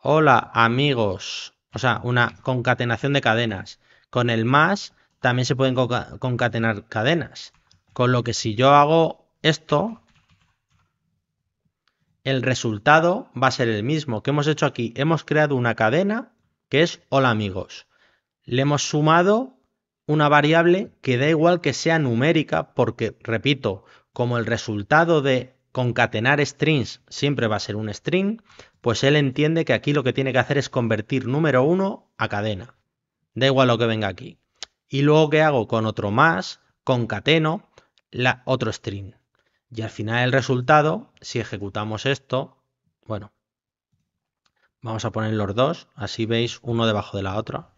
hola amigos, o sea, una concatenación de cadenas. Con el más también se pueden concatenar cadenas. Con lo que si yo hago esto, el resultado va a ser el mismo. que hemos hecho aquí? Hemos creado una cadena que es hola amigos. Le hemos sumado una variable que da igual que sea numérica porque, repito, como el resultado de concatenar strings siempre va a ser un string, pues él entiende que aquí lo que tiene que hacer es convertir número 1 a cadena. Da igual lo que venga aquí. Y luego, ¿qué hago? Con otro más, concateno la, otro string. Y al final el resultado, si ejecutamos esto, bueno, vamos a poner los dos, así veis uno debajo de la otra.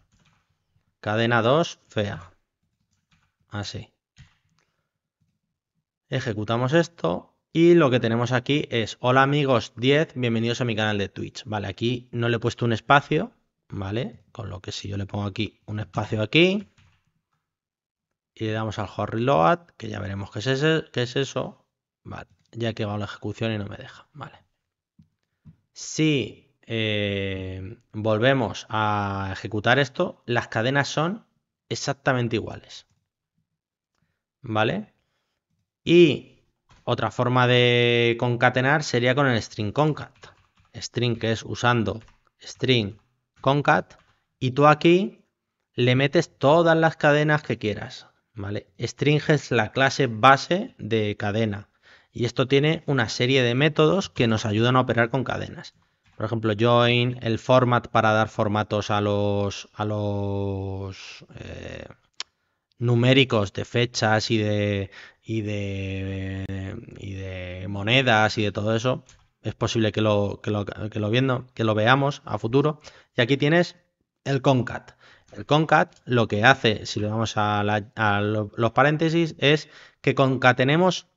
Cadena 2, fea. Así. Ejecutamos esto y lo que tenemos aquí es, hola amigos 10, bienvenidos a mi canal de Twitch. Vale, aquí no le he puesto un espacio, ¿vale? Con lo que si yo le pongo aquí un espacio aquí y le damos al hot que ya veremos qué es, qué es eso, vale, ya que va la ejecución y no me deja, ¿vale? Si eh, volvemos a ejecutar esto, las cadenas son exactamente iguales, ¿vale? Y otra forma de concatenar sería con el string concat. String que es usando string concat y tú aquí le metes todas las cadenas que quieras, ¿vale? String es la clase base de cadena y esto tiene una serie de métodos que nos ayudan a operar con cadenas. Por ejemplo, join, el format para dar formatos a los, a los eh, numéricos de fechas y de, y de, monedas y de todo eso, es posible que lo, que lo, viendo, que lo veamos a futuro. Y aquí tienes el concat. El concat lo que hace, si le vamos a, a los paréntesis, es que concatenemos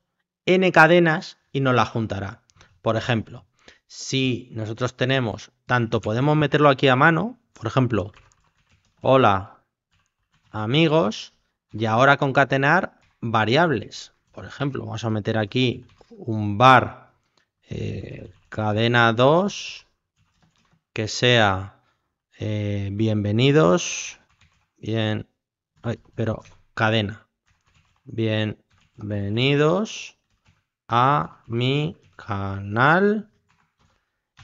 n cadenas y nos la juntará. Por ejemplo, si nosotros tenemos, tanto podemos meterlo aquí a mano, por ejemplo, hola amigos, y ahora concatenar variables. Por ejemplo, vamos a meter aquí un bar eh, cadena 2 que sea eh, bienvenidos, bien, pero cadena, bienvenidos a mi canal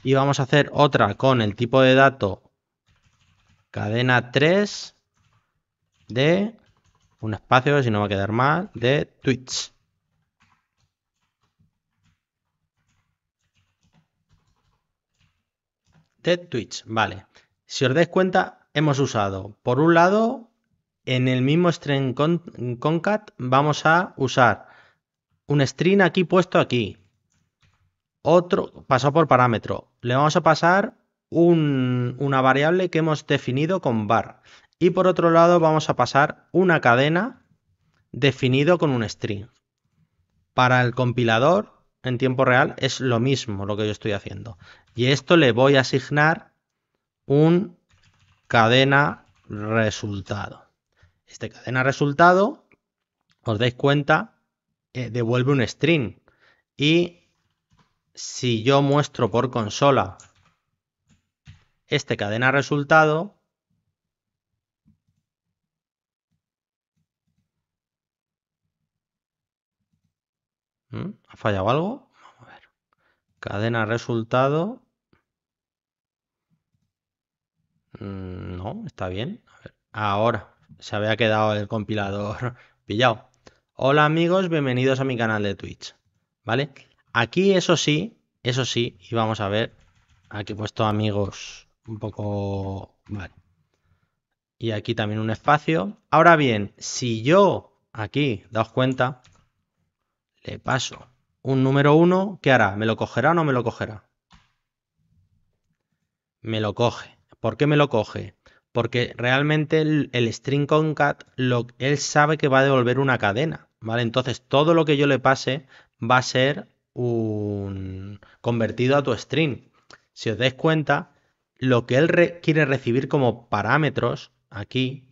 y vamos a hacer otra con el tipo de dato cadena 3 de un espacio, si no va a quedar mal, de Twitch. De Twitch, vale. Si os dais cuenta, hemos usado, por un lado, en el mismo string concat vamos a usar un string aquí puesto aquí. Otro, pasado por parámetro. Le vamos a pasar una variable que hemos definido con var. Y por otro lado vamos a pasar una cadena definido con un string. Para el compilador en tiempo real es lo mismo lo que yo estoy haciendo. Y esto le voy a asignar un cadena resultado. Este cadena resultado, os dais cuenta, eh, devuelve un string. Y si yo muestro por consola este cadena resultado, ¿Mm? ¿Ha fallado algo? Vamos a ver. Cadena resultado. Mm, no, está bien. Ahora se había quedado el compilador [LAUGHS] pillado. Hola amigos, bienvenidos a mi canal de Twitch. ¿Vale? Aquí eso sí, eso sí, y vamos a ver. Aquí he puesto amigos un poco... Vale. Y aquí también un espacio. Ahora bien, si yo aquí, daos cuenta, le paso un número 1, ¿qué hará? ¿Me lo cogerá o no me lo cogerá? Me lo coge. ¿Por qué me lo coge? Porque realmente el, string concat, lo, él sabe que va a devolver una cadena, ¿vale? Entonces todo lo que yo le pase va a ser un convertido a tu string. Si os dais cuenta, lo que él quiere recibir como parámetros aquí,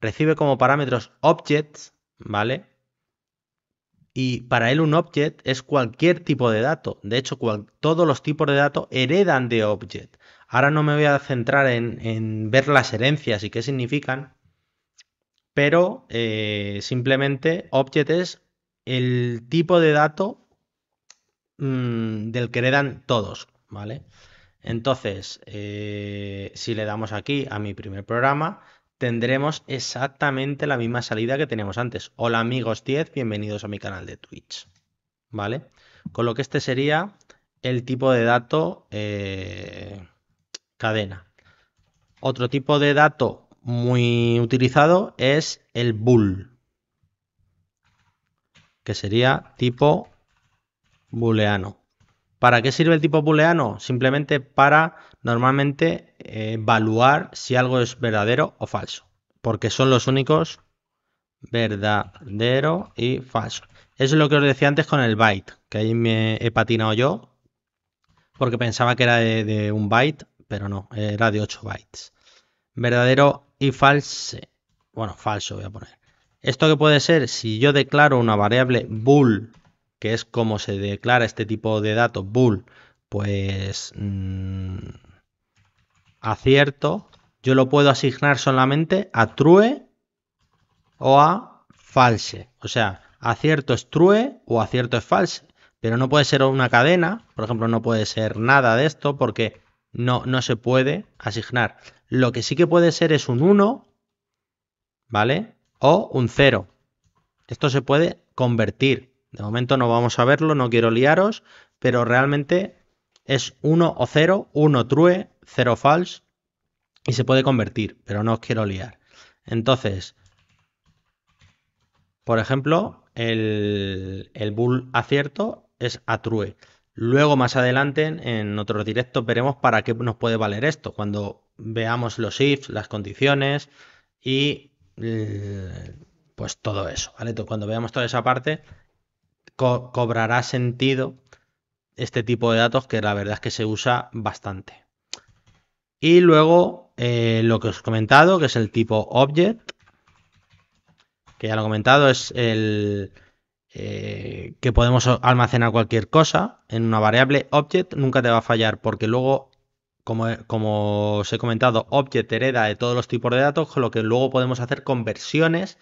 recibe como parámetros objects, ¿vale? Y para él un object es cualquier tipo de dato. De hecho, todos los tipos de datos heredan de object. Ahora no me voy a centrar en, ver las herencias y qué significan, pero eh, simplemente object es el tipo de dato mm, del que heredan todos, ¿vale? Entonces, eh, si le damos aquí a mi primer programa, tendremos exactamente la misma salida que teníamos antes. Hola amigos 10, bienvenidos a mi canal de Twitch. ¿Vale? Con lo que este sería el tipo de dato eh, cadena. Otro tipo de dato muy utilizado es el bool, que sería tipo booleano. ¿Para qué sirve el tipo booleano? Simplemente para normalmente eh, evaluar si algo es verdadero o falso, porque son los únicos verdadero y falso. Eso es lo que os decía antes con el byte, que ahí me he patinado yo, porque pensaba que era de, un byte, pero no, era de 8 bytes. Verdadero y falso. Bueno, falso voy a poner. ¿Esto que puede ser? Si yo declaro una variable bool que es como se declara este tipo de datos bool, pues mm, acierto, yo lo puedo asignar solamente a true o a false. O sea, acierto es true o acierto es false. Pero no puede ser una cadena, por ejemplo, no puede ser nada de esto porque no, no se puede asignar. Lo que sí que puede ser es un 1, ¿vale? O un 0. Esto se puede convertir. De momento no vamos a verlo, no quiero liaros, pero realmente es 1 o 0, 1 true, 0 false y se puede convertir, pero no os quiero liar. Entonces, por ejemplo, el, el bool acierto es a true. Luego más adelante en otros directos veremos para qué nos puede valer esto, cuando veamos los ifs, las condiciones y eh, pues todo eso, ¿vale? Cuando veamos toda esa parte cobrará sentido este tipo de datos que la verdad es que se usa bastante. Y luego eh, lo que os he comentado, que es el tipo object, que ya lo he comentado, es el eh, que podemos almacenar cualquier cosa en una variable. Object nunca te va a fallar porque luego, como, como os he comentado, object hereda de todos los tipos de datos, con lo que luego podemos hacer conversiones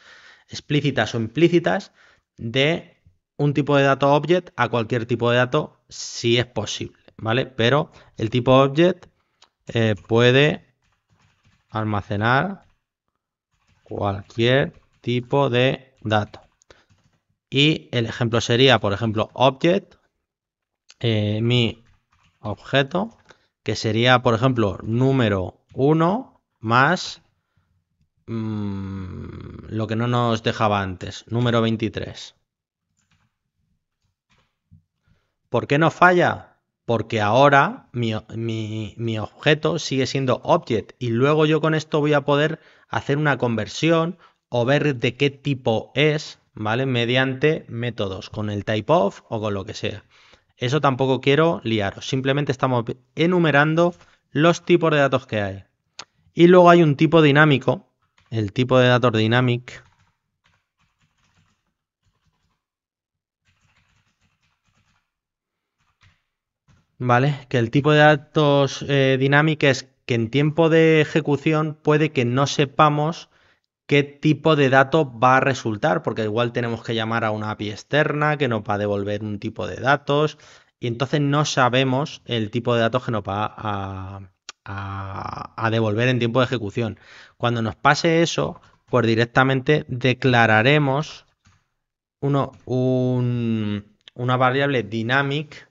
explícitas o implícitas de un tipo de dato object a cualquier tipo de dato si es posible, ¿vale? Pero el tipo object eh, puede almacenar cualquier tipo de dato. Y el ejemplo sería, por ejemplo, object, eh, mi objeto, que sería, por ejemplo, número 1 más mm, lo que no nos dejaba antes, número 23. ¿Por qué no falla? Porque ahora mi, objeto sigue siendo object y luego yo con esto voy a poder hacer una conversión o ver de qué tipo es, ¿vale? Mediante métodos, con el type of o con lo que sea. Eso tampoco quiero liaros, simplemente estamos enumerando los tipos de datos que hay. Y luego hay un tipo dinámico, el tipo de datos dynamic, ¿vale? Que el tipo de datos eh, dinámicos es que en tiempo de ejecución puede que no sepamos qué tipo de dato va a resultar, porque igual tenemos que llamar a una API externa que nos va a devolver un tipo de datos y entonces no sabemos el tipo de datos que nos va a, devolver en tiempo de ejecución. Cuando nos pase eso, pues directamente declararemos uno, una variable dynamic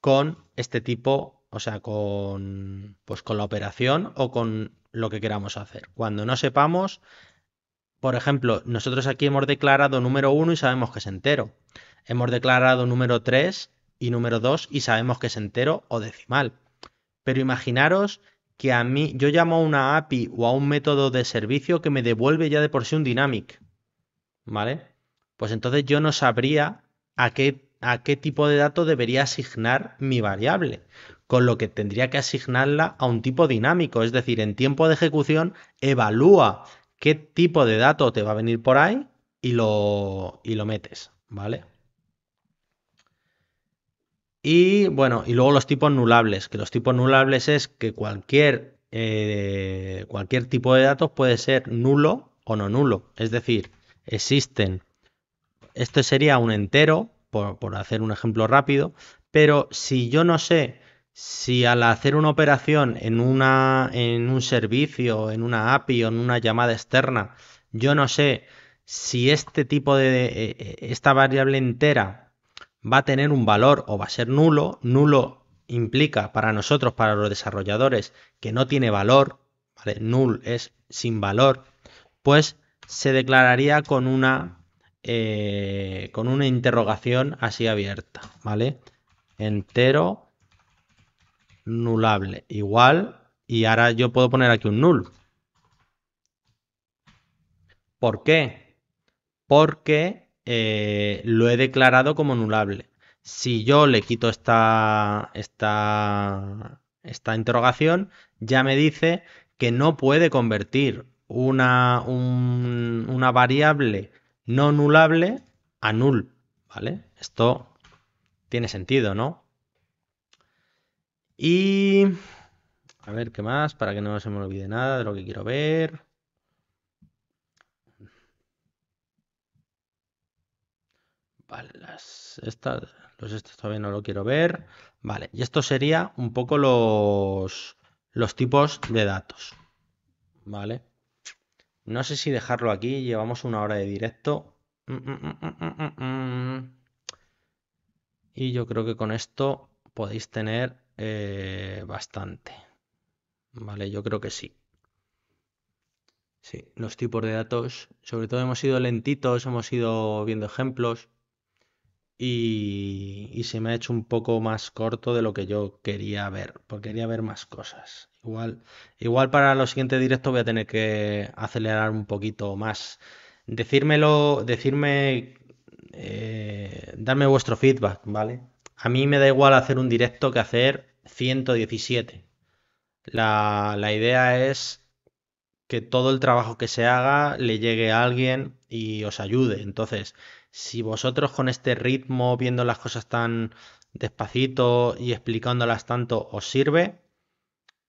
con este tipo, o sea, con, pues con la operación o con lo que queramos hacer. Cuando no sepamos, por ejemplo, nosotros aquí hemos declarado número 1 y sabemos que es entero. Hemos declarado número 3 y número 2 y sabemos que es entero o decimal. Pero imaginaros que a mí yo llamo a una API o a un método de servicio que me devuelve ya de por sí un dynamic. ¿Vale? Pues entonces yo no sabría a qué a qué tipo de dato debería asignar mi variable, con lo que tendría que asignarla a un tipo dinámico, es decir, en tiempo de ejecución evalúa qué tipo de dato te va a venir por ahí y lo, lo metes, ¿vale? Y bueno, y luego los tipos nulables, que los tipos nulables es que cualquier, eh, cualquier tipo de datos puede ser nulo o no nulo, es decir, existen, esto sería un entero, por, hacer un ejemplo rápido, pero si yo no sé si al hacer una operación en, una, en un servicio, en una API o en una llamada externa, yo no sé si este tipo de, eh, eh, esta variable entera va a tener un valor o va a ser nulo, nulo implica para nosotros, para los desarrolladores, que no tiene valor, ¿vale? null es sin valor, pues se declararía con una eh, con una interrogación así abierta, ¿vale? Entero nulable, igual, y ahora yo puedo poner aquí un null. ¿Por qué? Porque eh, lo he declarado como nulable. Si yo le quito esta, esta, esta interrogación, ya me dice que no puede convertir una, una variable no nulable a null, ¿vale? Esto tiene sentido, ¿no? Y... A ver, ¿qué más? Para que no se me olvide nada de lo que quiero ver. Vale, las, estas, los estos todavía no lo quiero ver. Vale, y esto sería un poco los, los tipos de datos. Vale. No sé si dejarlo aquí, llevamos una hora de directo. Mm, mm, mm, y yo creo que con esto podéis tener eh, bastante. Vale, yo creo que sí. Sí, los tipos de datos. Sobre todo hemos ido lentitos, hemos ido viendo ejemplos y, se me ha hecho un poco más corto de lo que yo quería ver, porque quería ver más cosas. Igual, igual para los siguientes directos voy a tener que acelerar un poquito más. Decírmelo, decirme, eh, darme vuestro feedback, ¿vale? A mí me da igual hacer un directo que hacer 117. la idea es que todo el trabajo que se haga le llegue a alguien y os ayude. Entonces, si vosotros con este ritmo, viendo las cosas tan despacito y explicándolas tanto, os sirve,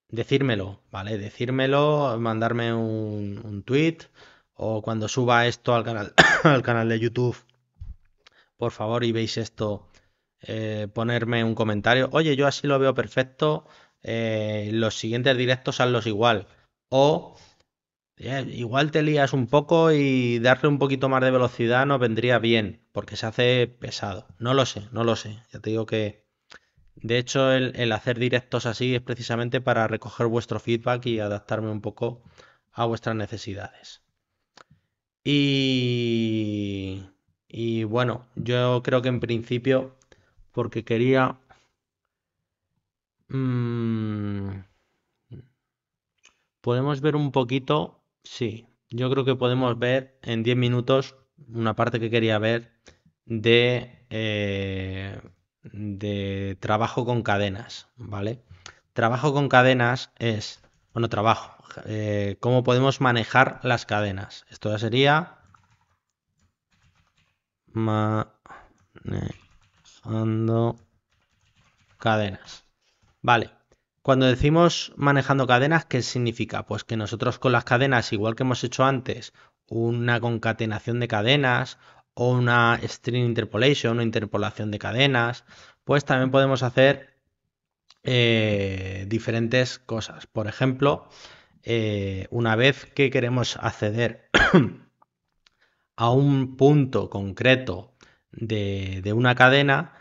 decírmelo, ¿vale? Decírmelo, mandarme un, tweet o cuando suba esto al canal, [COUGHS] al canal de YouTube, por favor y veis esto, eh, ponerme un comentario. Oye, yo así lo veo perfecto, eh, los siguientes directos hazlos igual. O igual te lías un poco y darle un poquito más de velocidad nos vendría bien, porque se hace pesado. No lo sé, no lo sé. Ya te digo que, de hecho, el, hacer directos así es precisamente para recoger vuestro feedback y adaptarme un poco a vuestras necesidades. Y, y bueno, yo creo que en principio, porque quería... Mm, podemos ver un poquito Sí, yo creo que podemos ver en 10 minutos una parte que quería ver de, eh, de trabajo con cadenas, ¿vale? Trabajo con cadenas es, bueno, trabajo, eh, cómo podemos manejar las cadenas. Esto ya sería manejando cadenas. Vale, cuando decimos manejando cadenas, ¿qué significa? Pues que nosotros con las cadenas, igual que hemos hecho antes, una concatenación de cadenas o una string interpolation o interpolación de cadenas, pues también podemos hacer eh, diferentes cosas. Por ejemplo, eh, una vez que queremos acceder [CLEARS THROAT] a un punto concreto de una cadena,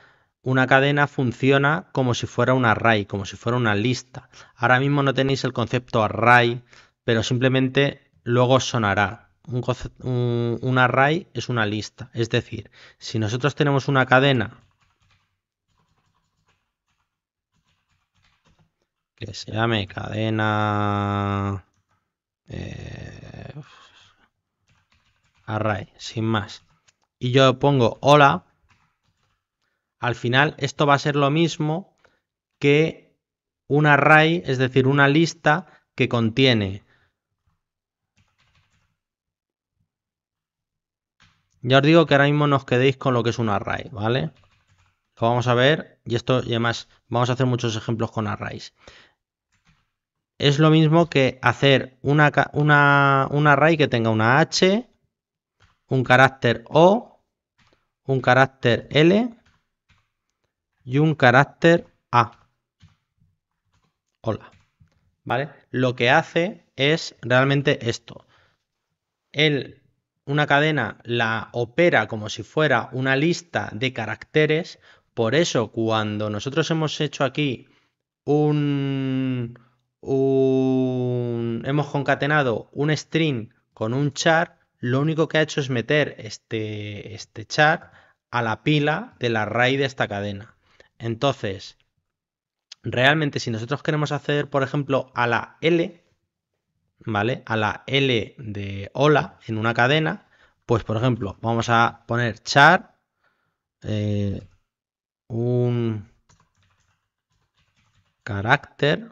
una cadena funciona como si fuera un array, como si fuera una lista. Ahora mismo no tenéis el concepto array, pero simplemente luego sonará. Un, array es una lista. Es decir, si nosotros tenemos una cadena que se llame cadena eh, array, sin más, y yo pongo hola, al final esto va a ser lo mismo que un array, es decir, una lista que contiene Ya os digo que ahora mismo nos quedéis con lo que es un array, ¿vale? Lo vamos a ver y esto y además vamos a hacer muchos ejemplos con arrays. Es lo mismo que hacer una, un array que tenga una h, un carácter o, un carácter l y un carácter A. Hola. ¿Vale? Lo que hace es realmente esto. Él una cadena la opera como si fuera una lista de caracteres. Por eso cuando nosotros hemos hecho aquí un, hemos concatenado un string con un char, lo único que ha hecho es meter este, este char a la pila del array de esta cadena. Entonces, realmente si nosotros queremos hacer, por ejemplo, a la L, ¿vale? A la L de hola en una cadena, pues por ejemplo, vamos a poner char eh, un carácter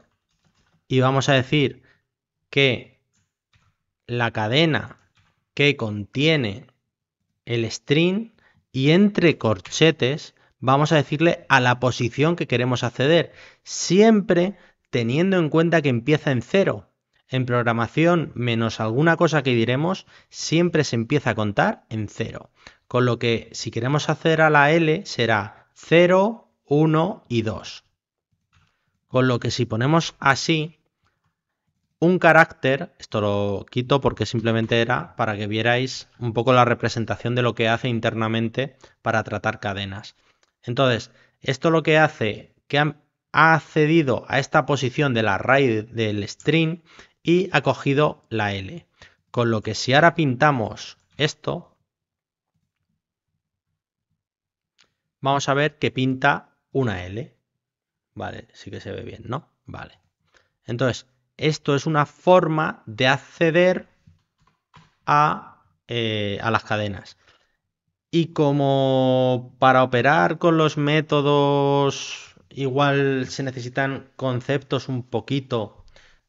y vamos a decir que la cadena que contiene el string y entre corchetes vamos a decirle a la posición que queremos acceder, siempre teniendo en cuenta que empieza en cero. En programación, menos alguna cosa que diremos, siempre se empieza a contar en cero. Con lo que si queremos acceder a la L será 0, 1 y 2. Con lo que si ponemos así un carácter, esto lo quito porque simplemente era para que vierais un poco la representación de lo que hace internamente para tratar cadenas. Entonces, esto lo que hace que ha, accedido a esta posición de la raíz del string y ha cogido la L. Con lo que si ahora pintamos esto, vamos a ver que pinta una L. Vale, sí que se ve bien, ¿no? Vale. Entonces, esto es una forma de acceder a eh, las cadenas. Y como para operar con los métodos, igual se necesitan conceptos un poquito,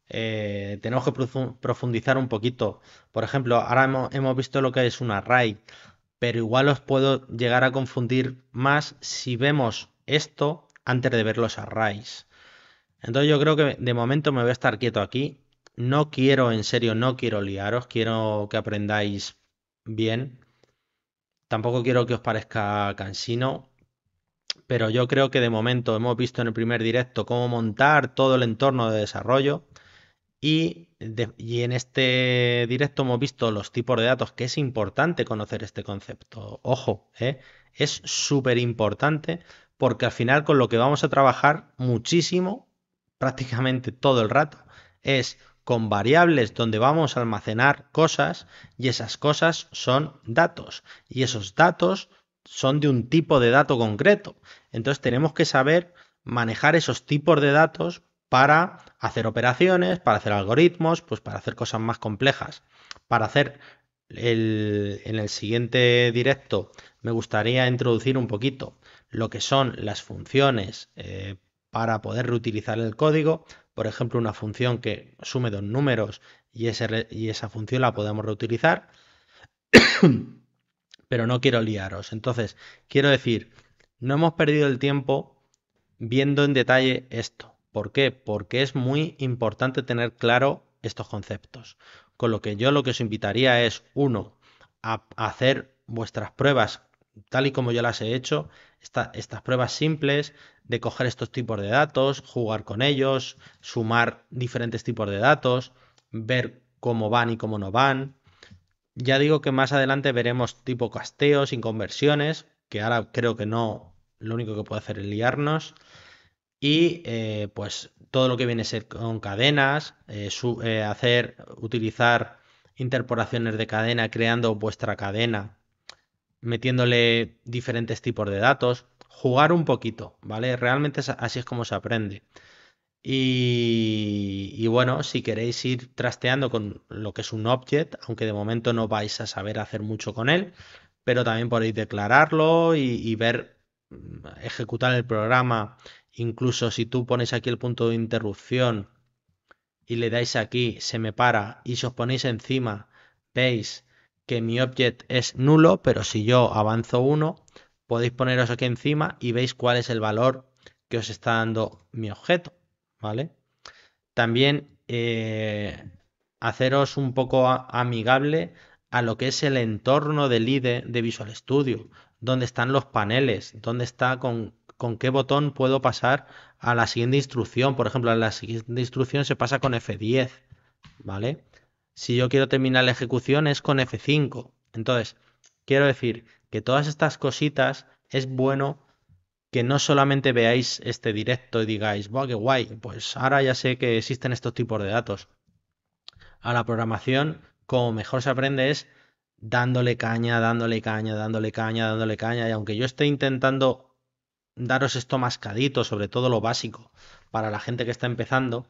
eh, tenemos que profundizar un poquito. Por ejemplo, ahora hemos, hemos visto lo que es un array, pero igual os puedo llegar a confundir más si vemos esto antes de ver los arrays. Entonces yo creo que de momento me voy a estar quieto aquí. No quiero, en serio, no quiero liaros, quiero que aprendáis bien Tampoco quiero que os parezca cansino, pero yo creo que de momento hemos visto en el primer directo cómo montar todo el entorno de desarrollo y, en este directo hemos visto los tipos de datos, que es importante conocer este concepto. Ojo, ¿eh? es súper importante porque al final con lo que vamos a trabajar muchísimo, prácticamente todo el rato, es con variables donde vamos a almacenar cosas y esas cosas son datos y esos datos son de un tipo de dato concreto. Entonces tenemos que saber manejar esos tipos de datos para hacer operaciones, para hacer algoritmos, pues para hacer cosas más complejas, para hacer el, en el siguiente directo me gustaría introducir un poquito lo que son las funciones eh, para poder reutilizar el código, por ejemplo, una función que sume dos números y, esa función la podemos reutilizar. [COUGHS] Pero no quiero liaros. Entonces, quiero decir, no hemos perdido el tiempo viendo en detalle esto. ¿Por qué? Porque es muy importante tener claro estos conceptos. Con lo que yo lo que os invitaría es, uno, a hacer vuestras pruebas tal y como yo las he hecho, estas pruebas simples de coger estos tipos de datos, jugar con ellos, sumar diferentes tipos de datos, ver cómo van y cómo no van. Ya digo que más adelante veremos tipo casteos, conversiones, que ahora creo que no, lo único que puede hacer es liarnos. Y eh, pues todo lo que viene a ser con cadenas, eh, eh, hacer, utilizar interpolaciones de cadena, creando vuestra cadena, metiéndole diferentes tipos de datos, jugar un poquito, ¿vale? Realmente así es como se aprende. Y, bueno, si queréis ir trasteando con lo que es un object, aunque de momento no vais a saber hacer mucho con él, pero también podéis declararlo y, y ver, mm, ejecutar el programa. Incluso si tú pones aquí el punto de interrupción y le dais aquí, se me para, y si os ponéis encima, veis que mi object es nulo, pero si yo avanzo uno, podéis poneros aquí encima y veis cuál es el valor que os está dando mi objeto, ¿vale? También eh, haceros un poco amigable a lo que es el entorno del IDE de Visual Studio, dónde están los paneles, dónde está con, con qué botón puedo pasar a la siguiente instrucción. Por ejemplo, a la siguiente instrucción se pasa con F10, ¿vale? Si yo quiero terminar la ejecución es con F5. Entonces, quiero decir que todas estas cositas es bueno que no solamente veáis este directo y digáis, ¡buah, qué guay! Pues ahora ya sé que existen estos tipos de datos. A la programación, como mejor se aprende es dándole caña, dándole caña, dándole caña, dándole caña. Y aunque yo esté intentando daros esto mascadito, sobre todo lo básico, para la gente que está empezando,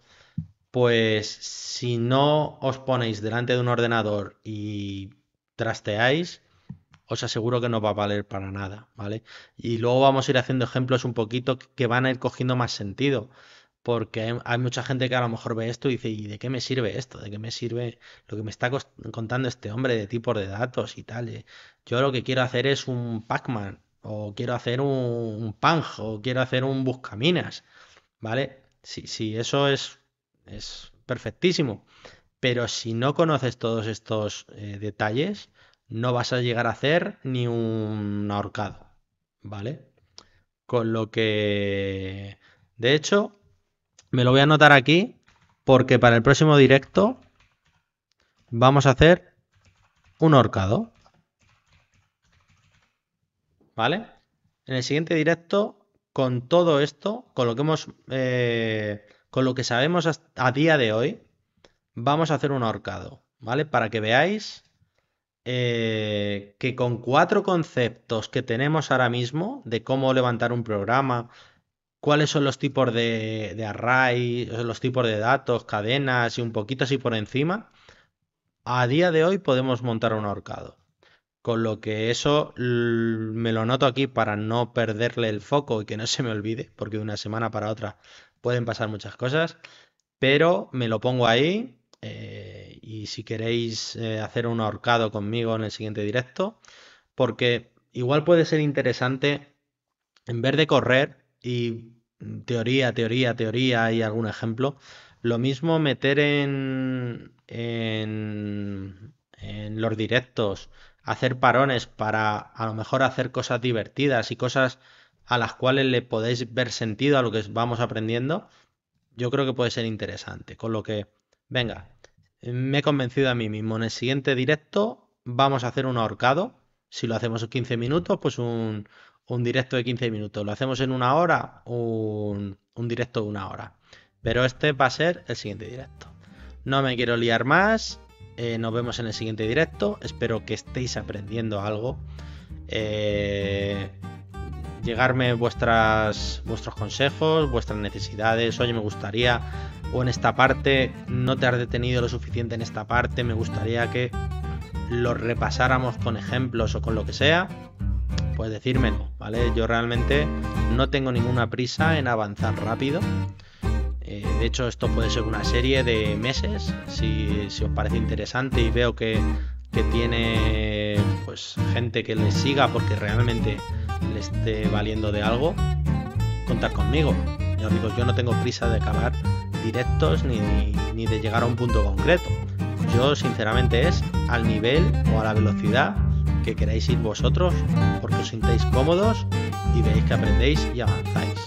pues si no os ponéis delante de un ordenador y trasteáis, os aseguro que no va a valer para nada, ¿vale? Y luego vamos a ir haciendo ejemplos un poquito que van a ir cogiendo más sentido, porque hay mucha gente que a lo mejor ve esto y dice, ¿y de qué me sirve esto? ¿De qué me sirve lo que me está contando este hombre de tipos de datos y tal? Eh, yo lo que quiero hacer es un Pac-Man, o quiero hacer un, un o quiero hacer un Buscaminas, ¿vale? Sí, sí, eso es, es perfectísimo. Pero si no conoces todos estos eh, detalles, no vas a llegar a hacer ni un ahorcado, ¿vale? Con lo que, de hecho, me lo voy a anotar aquí porque para el próximo directo vamos a hacer un ahorcado, ¿vale? En el siguiente directo, con todo esto, con lo que hemos, eh, con lo que sabemos a día de hoy, vamos a hacer un ahorcado, ¿vale? Para que veáis eh, que con cuatro conceptos que tenemos ahora mismo de cómo levantar un programa, cuáles son los tipos de, array, los tipos de datos, cadenas y un poquito así por encima, a día de hoy podemos montar un ahorcado. Con lo que eso me lo noto aquí para no perderle el foco y que no [LAUGHS] se me olvide, porque de una semana para otra pueden pasar muchas cosas, pero me lo pongo ahí. Eh, y si queréis eh, hacer un ahorcado conmigo en el siguiente directo, porque igual puede ser interesante, en vez de correr y mm, teoría, teoría, teoría y algún ejemplo, lo mismo meter en, en, en los directos, hacer parones para a lo mejor hacer cosas divertidas y cosas a las cuales le podéis ver sentido a lo que vamos aprendiendo, yo creo que puede ser interesante. Con lo que, venga, me he convencido a mí mismo. En el siguiente directo vamos a hacer un ahorcado. Si lo hacemos en 15 minutos, pues un, directo de 15 minutos. Lo hacemos en una hora, un, directo de una hora. Pero este va a ser el siguiente directo. No me quiero liar más. Eh, nos vemos en el siguiente directo. Espero que estéis aprendiendo algo. Eh, llegarme vuestras, vuestros consejos, vuestras necesidades, oye, me gustaría, o en esta parte, no te has detenido lo suficiente en esta parte, me gustaría que lo repasáramos con ejemplos o con lo que sea, pues decírmelo, ¿vale? Yo realmente no tengo ninguna prisa en avanzar rápido. Eh, de hecho, esto puede ser una serie de meses. Si, os parece interesante y veo que, tiene pues gente que le siga porque realmente le esté valiendo de algo, contad conmigo. Ya yo no tengo prisa de acabar directos ni, de llegar a un punto concreto. Yo sinceramente es al nivel o a la velocidad que queráis ir vosotros porque os sintáis cómodos y veis que aprendéis y avanzáis.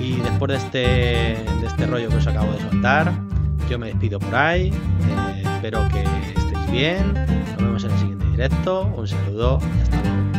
Y después de este, de este rollo que os acabo de soltar, yo me despido por ahí. Eh, espero que estéis bien. Nos vemos en el siguiente directo. Un saludo y hasta luego.